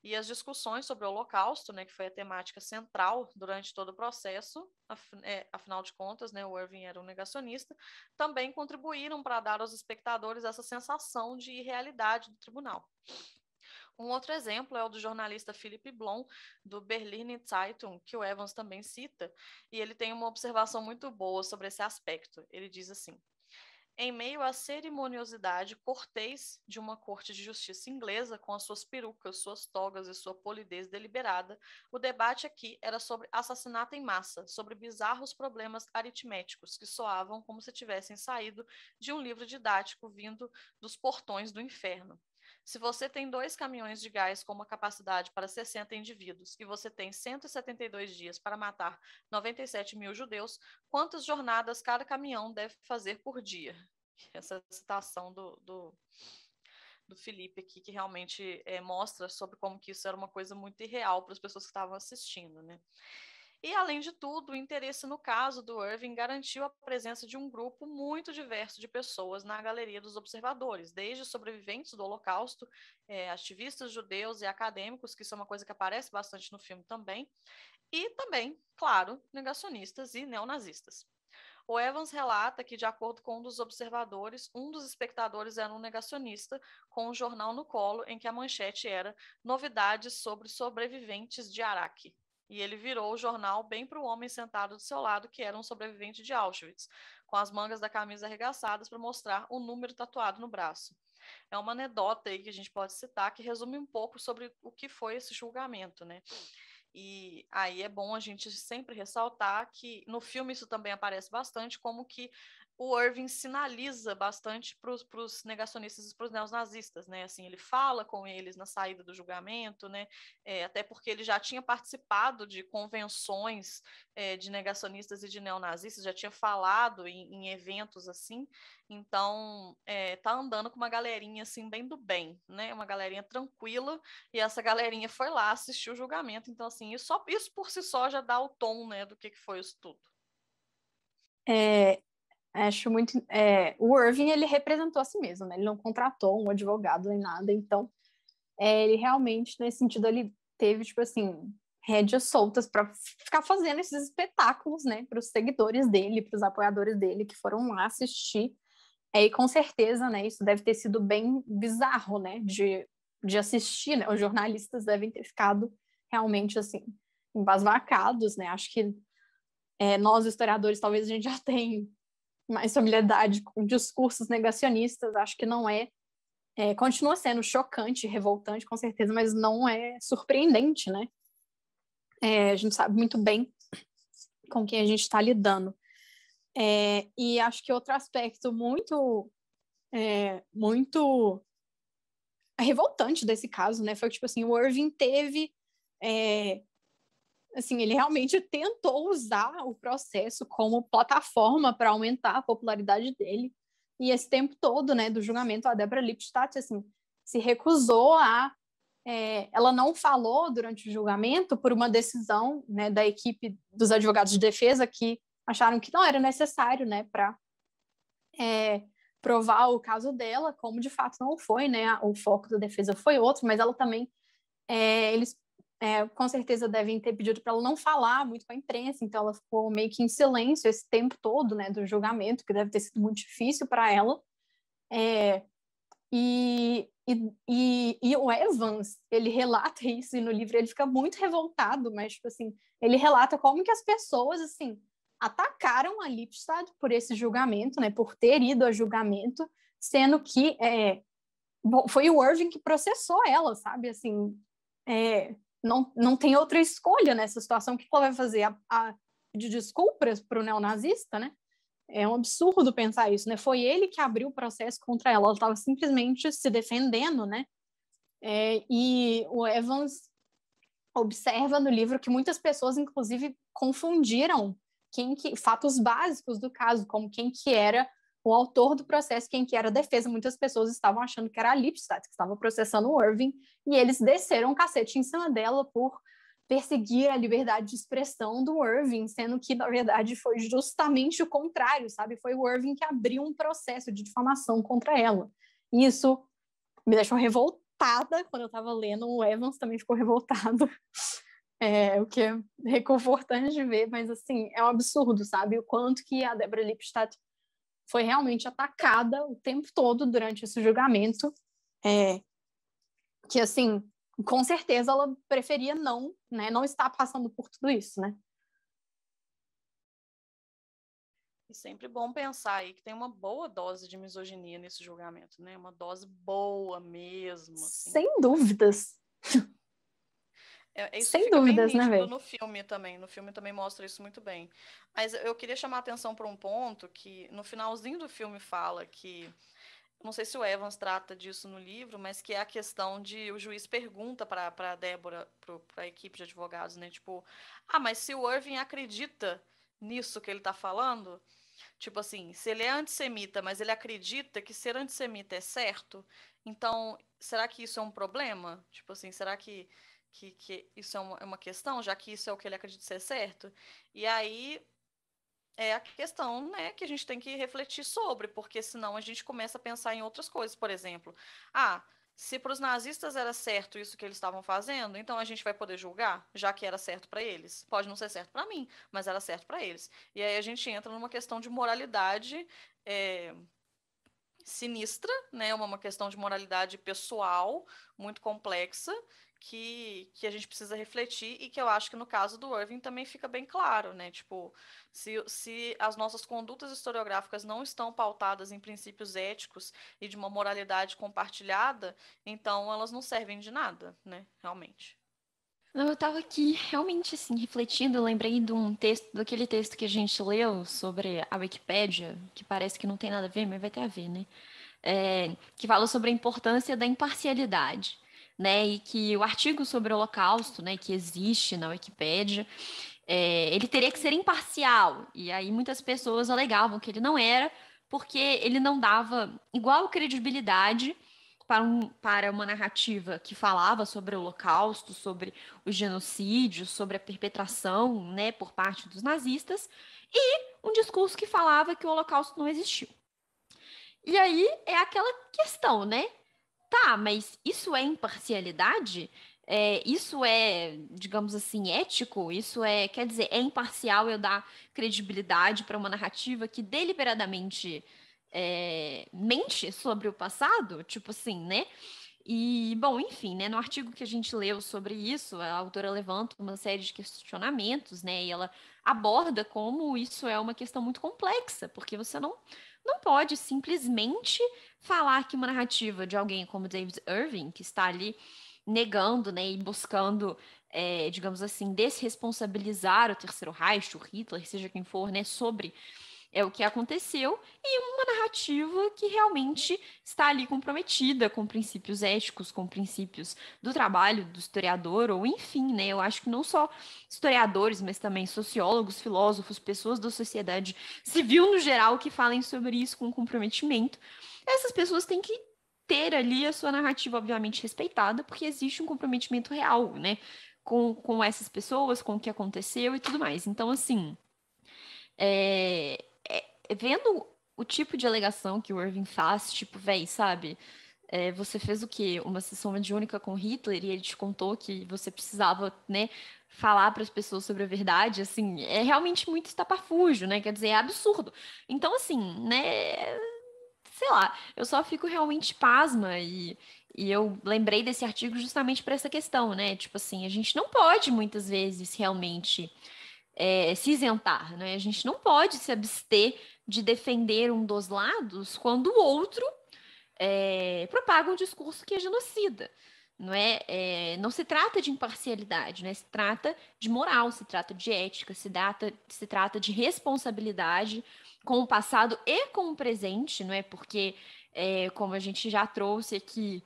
E as discussões sobre o Holocausto, né, que foi a temática central durante todo o processo, af é, afinal de contas, né, o Irving era um negacionista, também contribuíram para dar aos espectadores essa sensação de irrealidade do tribunal. Um outro exemplo é o do jornalista Philip Blom, do Berliner Zeitung, que o Evans também cita, e ele tem uma observação muito boa sobre esse aspecto. Ele diz assim: Em meio à cerimoniosidade cortês de uma corte de justiça inglesa, com as suas perucas, suas togas e sua polidez deliberada, o debate aqui era sobre assassinato em massa, sobre bizarros problemas aritméticos que soavam como se tivessem saído de um livro didático vindo dos portões do inferno. Se você tem dois caminhões de gás com uma capacidade para 60 indivíduos e você tem 172 dias para matar 97 mil judeus, quantas jornadas cada caminhão deve fazer por dia? Essa citação do, do, do Felipe aqui, que realmente é, mostra sobre como que isso era uma coisa muito irreal para as pessoas que estavam assistindo, né? E, além de tudo, o interesse no caso do Irving garantiu a presença de um grupo muito diverso de pessoas na galeria dos observadores, desde sobreviventes do Holocausto, eh, ativistas judeus e acadêmicos, que são é uma coisa que aparece bastante no filme também, e também, claro, negacionistas e neonazistas. O Evans relata que, de acordo com um dos observadores, um dos espectadores era um negacionista, com um jornal no colo em que a manchete era Novidades sobre sobreviventes de Araque. E ele virou o jornal bem para o homem sentado do seu lado, que era um sobrevivente de Auschwitz, com as mangas da camisa arregaçadas para mostrar o número tatuado no braço. É uma anedota aí que a gente pode citar que resume um pouco sobre o que foi esse julgamento, né? E aí é bom a gente sempre ressaltar que no filme isso também aparece bastante, como que o Irving sinaliza bastante para os negacionistas e para os neonazistas, né? Assim, ele fala com eles na saída do julgamento, né? É, até porque ele já tinha participado de convenções é, de negacionistas e de neonazistas, já tinha falado em, em eventos assim. Então, é, tá andando com uma galerinha assim bem do bem, né? Uma galerinha tranquila e essa galerinha foi lá assistir o julgamento. Então, assim, isso, isso por si só já dá o tom, né? Do que, que foi isso tudo. É, Acho muito. É, o Irving ele representou a si mesmo, né? Ele não contratou um advogado nem nada, então é, ele realmente nesse sentido ele teve tipo assim rédeas soltas para ficar fazendo esses espetáculos, né? Para os seguidores dele, para os apoiadores dele que foram lá assistir. É, e com certeza, né? Isso deve ter sido bem bizarro, né? De, de assistir, né? Os jornalistas devem ter ficado realmente assim embasbacados, né? Acho que é, nós historiadores talvez a gente já tenha mais familiaridade com discursos negacionistas, acho que não é, é, continua sendo chocante, revoltante, com certeza, mas não é surpreendente, né? É, a gente sabe muito bem com quem a gente está lidando. É, e acho que outro aspecto muito, é, muito revoltante desse caso, né, foi que tipo assim, o Irving teve é, assim, ele realmente tentou usar o processo como plataforma para aumentar a popularidade dele. E esse tempo todo, né, do julgamento, a Debra Lipstadt, assim, se recusou a... É, ela não falou durante o julgamento por uma decisão né, da equipe dos advogados de defesa que acharam que não era necessário, né, para é, provar o caso dela, como de fato não foi, né? O foco da defesa foi outro, mas ela também é, eles é, com certeza devem ter pedido para ela não falar muito com a imprensa, então ela ficou meio que em silêncio esse tempo todo, né, do julgamento, que deve ter sido muito difícil para ela. É, e, e, e, o Evans, ele relata isso, e no livro ele fica muito revoltado, mas, tipo assim, ele relata como que as pessoas, assim, atacaram a Lipstadt por esse julgamento, né, por ter ido a julgamento, sendo que é, foi o Irving que processou ela, sabe, assim, é, não, não tem outra escolha nessa situação. O que ela vai fazer? A, a, de desculpas para o neonazista, né? É um absurdo pensar isso, né? Foi ele que abriu o processo contra ela. Ela estava simplesmente se defendendo, né? É, e o Evans observa no livro que muitas pessoas, inclusive, confundiram quem que, fatos básicos do caso, como quem que era o autor do processo, quem que era a defesa, muitas pessoas estavam achando que era a Lipstadt, que estava processando o Irving, e eles desceram o um cacete em cima dela por perseguir a liberdade de expressão do Irving, sendo que, na verdade, foi justamente o contrário, sabe? Foi o Irving que abriu um processo de difamação contra ela. E isso me deixou revoltada quando eu estava lendo. O Evans também ficou revoltado, é, o que é reconfortante de ver, mas, assim, é um absurdo, sabe? O quanto que a Deborah Lipstadt foi realmente atacada o tempo todo durante esse julgamento. É, que, assim, com certeza ela preferia não, né, não estar passando por tudo isso, né? E sempre bom pensar aí que tem uma boa dose de misoginia nesse julgamento, né? Uma dose boa mesmo. Assim. Sem dúvidas. É, é, isso Sem dúvidas, né, né, no filme também. No filme também mostra isso muito bem. Mas eu queria chamar a atenção para um ponto que no finalzinho do filme fala que não sei se o Evans trata disso no livro, mas que é a questão de o juiz pergunta para a Débora, para a equipe de advogados, né? Tipo, ah, mas se o Irving acredita nisso que ele está falando, tipo assim, se ele é antissemita, mas ele acredita que ser antissemita é certo, então será que isso é um problema? Tipo assim, será que que, que isso é uma, é uma questão, já que isso é o que ele acredita ser certo. E aí é a questão né, que a gente tem que refletir sobre, porque senão a gente começa a pensar em outras coisas, por exemplo. Ah, se para os nazistas era certo isso que eles estavam fazendo, então a gente vai poder julgar, já que era certo para eles. Pode não ser certo para mim, mas era certo para eles. E aí a gente entra numa questão de moralidade é, sinistra, né? Uma, uma questão de moralidade pessoal muito complexa que, que a gente precisa refletir e que eu acho que no caso do Irving também fica bem claro, né? Tipo, se, se as nossas condutas historiográficas não estão pautadas em princípios éticos e de uma moralidade compartilhada, então elas não servem de nada, né? Realmente. Não, eu estava aqui realmente assim refletindo, eu lembrei de um texto, daquele texto que a gente leu sobre a Wikipédia, que parece que não tem nada a ver, mas vai ter a ver, né? É, que fala sobre a importância da imparcialidade né, e que o artigo sobre o Holocausto, né, que existe na Wikipédia, é, ele teria que ser imparcial. E aí muitas pessoas alegavam que ele não era, porque ele não dava igual credibilidade para, um, para uma narrativa que falava sobre o Holocausto, sobre o genocídio, sobre a perpetração né, por parte dos nazistas, e um discurso que falava que o Holocausto não existiu. E aí é aquela questão, né? Tá, mas isso é imparcialidade? É, isso é, digamos assim, ético? Isso é, quer dizer, é imparcial eu dar credibilidade para uma narrativa que deliberadamente é, mente sobre o passado? Tipo assim, né? E, bom, enfim, né, no artigo que a gente leu sobre isso, a autora levanta uma série de questionamentos, né, e ela aborda como isso é uma questão muito complexa, porque você não não pode simplesmente falar que uma narrativa de alguém como David Irving, que está ali negando né, e buscando, é, digamos assim, desresponsabilizar o Terceiro Reich, o Hitler, seja quem for, né, sobre é o que aconteceu, e uma narrativa que realmente está ali comprometida com princípios éticos, com princípios do trabalho do historiador, ou enfim, né? Eu acho que não só historiadores, mas também sociólogos, filósofos, pessoas da sociedade civil no geral que falem sobre isso com comprometimento. Essas pessoas têm que ter ali a sua narrativa, obviamente, respeitada, porque existe um comprometimento real, né? Com, com essas pessoas, com o que aconteceu e tudo mais. Então, assim, é, vendo o tipo de alegação que o Irving faz, tipo, véi, sabe? É, você fez o quê? Uma sessão mediúnica com Hitler e ele te contou que você precisava, né, falar para as pessoas sobre a verdade, assim, é realmente muito estapafúrdio, né? Quer dizer, é absurdo. Então, assim, né, sei lá, eu só fico realmente pasma e, e eu lembrei desse artigo justamente para essa questão, né? Tipo assim, a gente não pode muitas vezes realmente é, se isentar, né? A gente não pode se abster de defender um dos lados quando o outro é, propaga um discurso que é genocida. Não, é, é, não se trata de imparcialidade, né? se trata de moral, se trata de ética, se, data, se trata de responsabilidade com o passado e com o presente, não é? Porque, é, como a gente já trouxe aqui,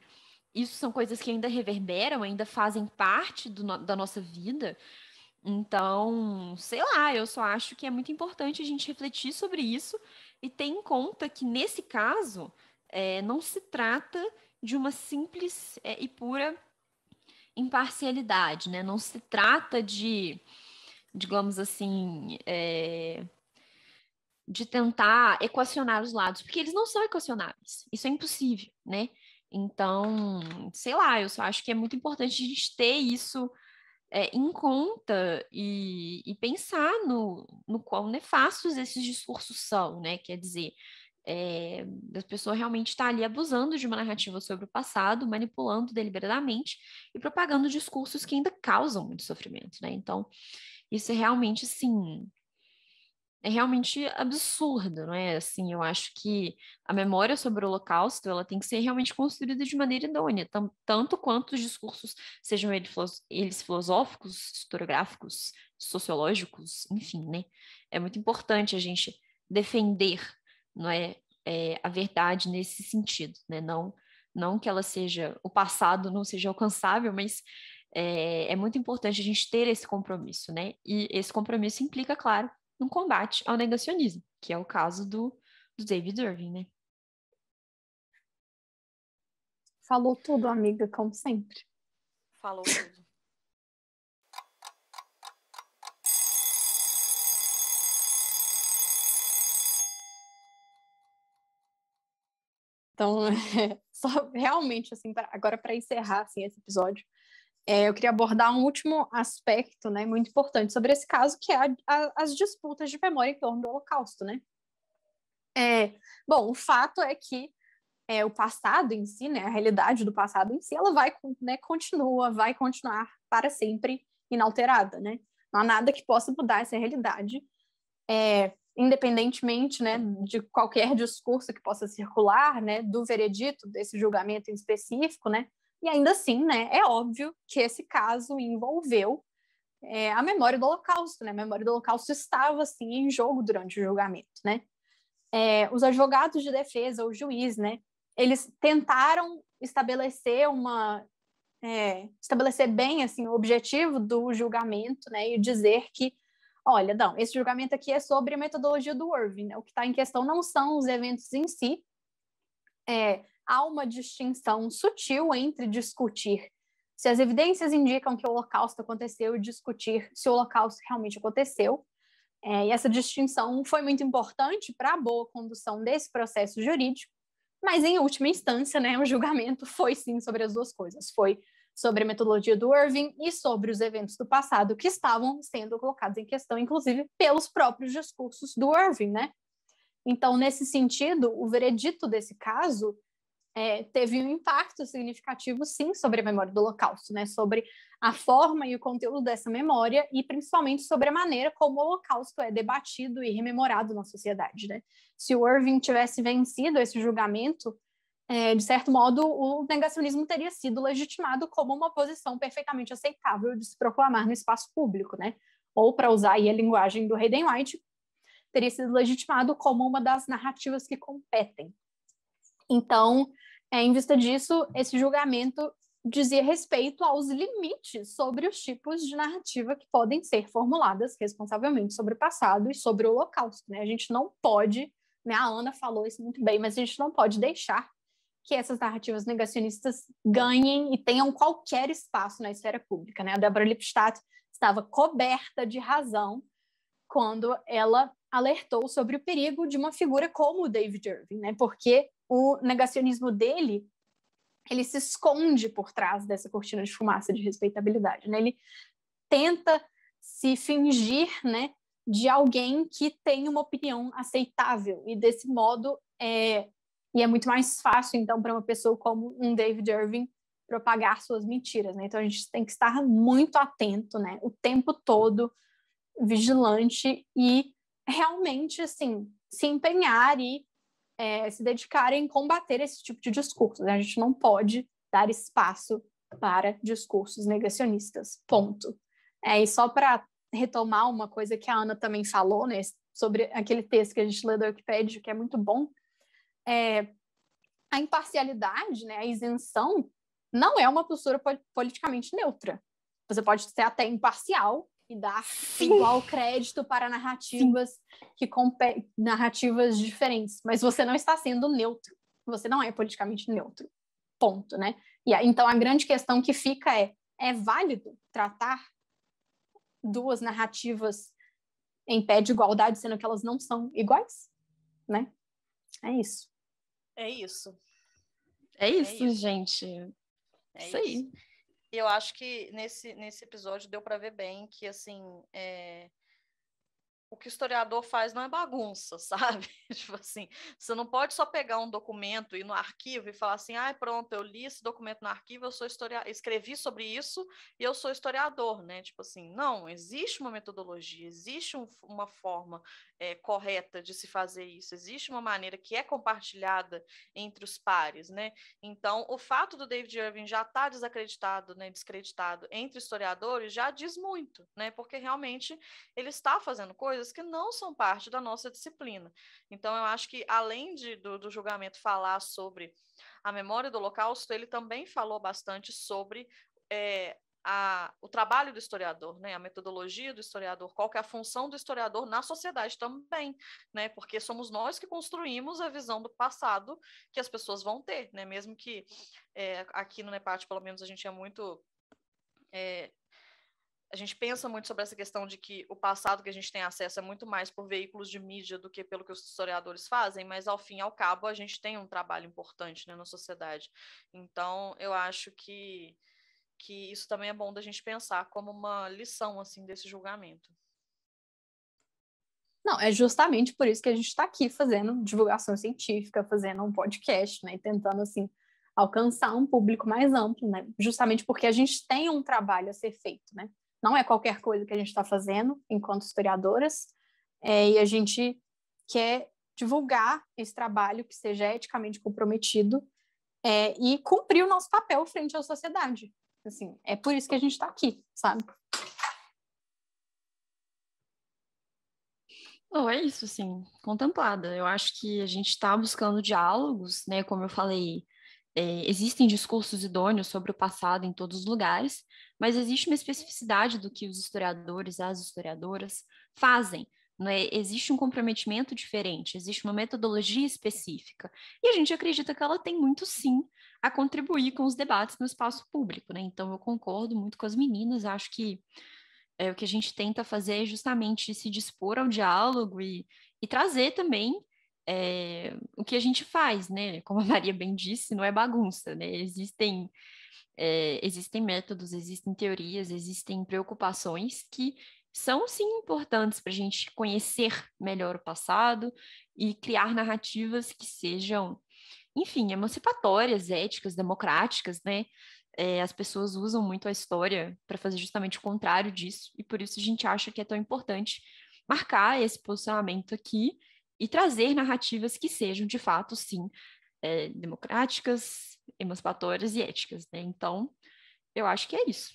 isso são coisas que ainda reverberam, ainda fazem parte do, da nossa vida. Então, sei lá, eu só acho que é muito importante a gente refletir sobre isso e ter em conta que, nesse caso, é, não se trata de uma simples é, e pura imparcialidade, né? Não se trata de, digamos assim, é, de tentar equacionar os lados, porque eles não são equacionáveis. Isso é impossível, né? Então, sei lá, eu só acho que é muito importante a gente ter isso é, em conta e, e, pensar no, no quão nefastos esses discursos são, né? Quer dizer, é, eh, pessoa realmente está ali abusando de uma narrativa sobre o passado, manipulando deliberadamente e propagando discursos que ainda causam muito sofrimento, né? Então, isso é realmente, assim, é realmente absurdo, não é? Assim, eu acho que a memória sobre o Holocausto ela tem que ser realmente construída de maneira idônea, tanto quanto os discursos sejam eles filosóficos, historiográficos, sociológicos, enfim, né? É muito importante a gente defender, não é, é a verdade nesse sentido, né? Não não que ela seja o passado não seja alcançável, mas é, é, muito importante a gente ter esse compromisso, né? E esse compromisso implica, claro, num combate ao negacionismo, que é o caso do, do David Irving, né? Falou tudo, amiga, como sempre. Falou tudo. Então, é, só realmente assim, pra, agora para encerrar assim esse episódio, é, eu queria abordar um último aspecto né, muito importante sobre esse caso, que é a, a, as disputas de memória em torno do Holocausto. Né? É, bom, o fato é que é, o passado em si, né, a realidade do passado em si, ela vai, né, continua, vai continuar para sempre inalterada. Né? Não há nada que possa mudar essa realidade, é, independentemente né, de qualquer discurso que possa circular, né, do veredito, desse julgamento em específico, né, e ainda assim, né, é óbvio que esse caso envolveu é, a memória do Holocausto, né? A memória do Holocausto estava, assim, em jogo durante o julgamento, né? É, os advogados de defesa, o juiz, né? Eles tentaram estabelecer uma... É, estabelecer bem, assim, o objetivo do julgamento, né? E dizer que, olha, não, esse julgamento aqui é sobre a metodologia do Irving, né? O que está em questão não são os eventos em si, é, há uma distinção sutil entre discutir se as evidências indicam que o Holocausto aconteceu e discutir se o Holocausto realmente aconteceu. É, e essa distinção foi muito importante para a boa condução desse processo jurídico, mas em última instância, né, o julgamento foi sim sobre as duas coisas, foi sobre a metodologia do Irving e sobre os eventos do passado que estavam sendo colocados em questão, inclusive pelos próprios discursos do Irving, né? Então, nesse sentido, o veredito desse caso é, teve um impacto significativo, sim, sobre a memória do Holocausto, né? sobre a forma e o conteúdo dessa memória e principalmente sobre a maneira como o Holocausto é debatido e rememorado na sociedade. Né? Se o Irving tivesse vencido esse julgamento, é, de certo modo, o negacionismo teria sido legitimado como uma posição perfeitamente aceitável de se proclamar no espaço público, né? ou para usar a linguagem do Hayden White, teria sido legitimado como uma das narrativas que competem. Então, é, em vista disso, esse julgamento dizia respeito aos limites sobre os tipos de narrativa que podem ser formuladas responsavelmente sobre o passado e sobre o Holocausto. Né? A gente não pode, né? a Ana falou isso muito bem, mas a gente não pode deixar que essas narrativas negacionistas ganhem e tenham qualquer espaço na esfera pública. Né? A Deborah Lipstadt estava coberta de razão quando ela alertou sobre o perigo de uma figura como o David Irving, né? porque o negacionismo dele ele se esconde por trás dessa cortina de fumaça de respeitabilidade, né? Ele tenta se fingir, né, de alguém que tem uma opinião aceitável e desse modo é e é muito mais fácil então para uma pessoa como um David Irving propagar suas mentiras, né? Então a gente tem que estar muito atento, né, o tempo todo, vigilante e realmente assim se empenhar e é, se dedicarem a combater esse tipo de discurso. Né? A gente não pode dar espaço para discursos negacionistas. Ponto. É, e só para retomar uma coisa que a Ana também falou, né, sobre aquele texto que a gente lê da Wikipedia, que é muito bom, é, a imparcialidade, né, a isenção, não é uma postura politicamente neutra. Você pode ser até imparcial, e dar Sim. igual crédito para narrativas Sim. que compe... narrativas diferentes, mas você não está sendo neutro. Você não é politicamente neutro. Ponto, né? E então a grande questão que fica é: é válido tratar duas narrativas em pé de igualdade, sendo que elas não são iguais, né? É isso. É isso. É, é isso, é isso. gente. É isso aí. Isso. E eu acho que nesse, nesse episódio deu para ver bem que, assim, é... o que o historiador faz não é bagunça, sabe? tipo assim, você não pode só pegar um documento e ir no arquivo e falar assim, ah, pronto, eu li esse documento no arquivo, eu sou historiador, escrevi sobre isso e eu sou historiador, né? Tipo assim, não, existe uma metodologia, existe um, uma forma, é, correta de se fazer isso, existe uma maneira que é compartilhada entre os pares, né? Então, o fato do David Irving já estar tá desacreditado, né, descreditado entre historiadores já diz muito, né? Porque realmente ele está fazendo coisas que não são parte da nossa disciplina. Então, eu acho que além de, do, do julgamento falar sobre a memória do Holocausto, ele também falou bastante sobre é, a, o trabalho do historiador, né, a metodologia do historiador, qual que é a função do historiador na sociedade também, né, porque somos nós que construímos a visão do passado que as pessoas vão ter, né, mesmo que é, aqui no NEPAT, pelo menos, a gente é muito... É, a gente pensa muito sobre essa questão de que o passado que a gente tem acesso é muito mais por veículos de mídia do que pelo que os historiadores fazem, mas ao fim e ao cabo a gente tem um trabalho importante né, na sociedade. Então, eu acho que que isso também é bom da gente pensar como uma lição assim desse julgamento. Não, é justamente por isso que a gente está aqui fazendo divulgação científica, fazendo um podcast, né, e tentando assim alcançar um público mais amplo, né? Justamente porque a gente tem um trabalho a ser feito, né? Não é qualquer coisa que a gente está fazendo enquanto historiadoras, é, e a gente quer divulgar esse trabalho que seja eticamente comprometido é, e cumprir o nosso papel frente à sociedade, Assim, é por isso que a gente está aqui, sabe? Não, é isso, assim, contemplada. Eu acho que a gente está buscando diálogos, né? Como eu falei, é, existem discursos idôneos sobre o passado em todos os lugares, mas existe uma especificidade do que os historiadores, as historiadoras fazem. É? Existe um comprometimento diferente, existe uma metodologia específica. E a gente acredita que ela tem muito sim a contribuir com os debates no espaço público. Né? Então, eu concordo muito com as meninas, acho que é, o que a gente tenta fazer é justamente se dispor ao diálogo e, e trazer também. É, o que a gente faz, né? Como a Maria bem disse, não é bagunça, né? Existem é, existem métodos, existem teorias, existem preocupações que são sim importantes para a gente conhecer melhor o passado e criar narrativas que sejam, enfim, emancipatórias, éticas, democráticas, né? É, as pessoas usam muito a história para fazer justamente o contrário disso, e por isso a gente acha que é tão importante marcar esse posicionamento aqui e trazer narrativas que sejam, de fato, sim, é, democráticas, emancipatórias e éticas, né? Então, eu acho que é isso.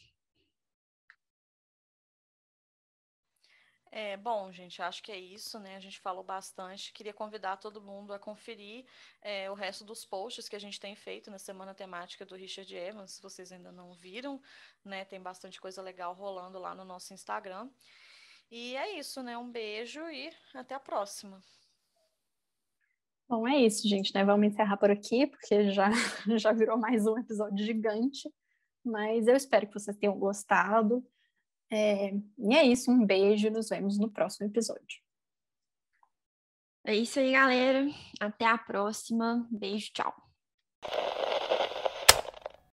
É, bom, gente, acho que é isso, né? A gente falou bastante. Queria convidar todo mundo a conferir é, o resto dos posts que a gente tem feito na semana temática do Richard Evans, se vocês ainda não viram, né? Tem bastante coisa legal rolando lá no nosso Instagram. E é isso, né? Um beijo e até a próxima. Bom, é isso, gente, né? Vamos encerrar por aqui, porque já, já virou mais um episódio gigante. Mas eu espero que vocês tenham gostado. É, e é isso, um beijo, nos vemos no próximo episódio. É isso aí, galera. Até a próxima. Beijo, tchau.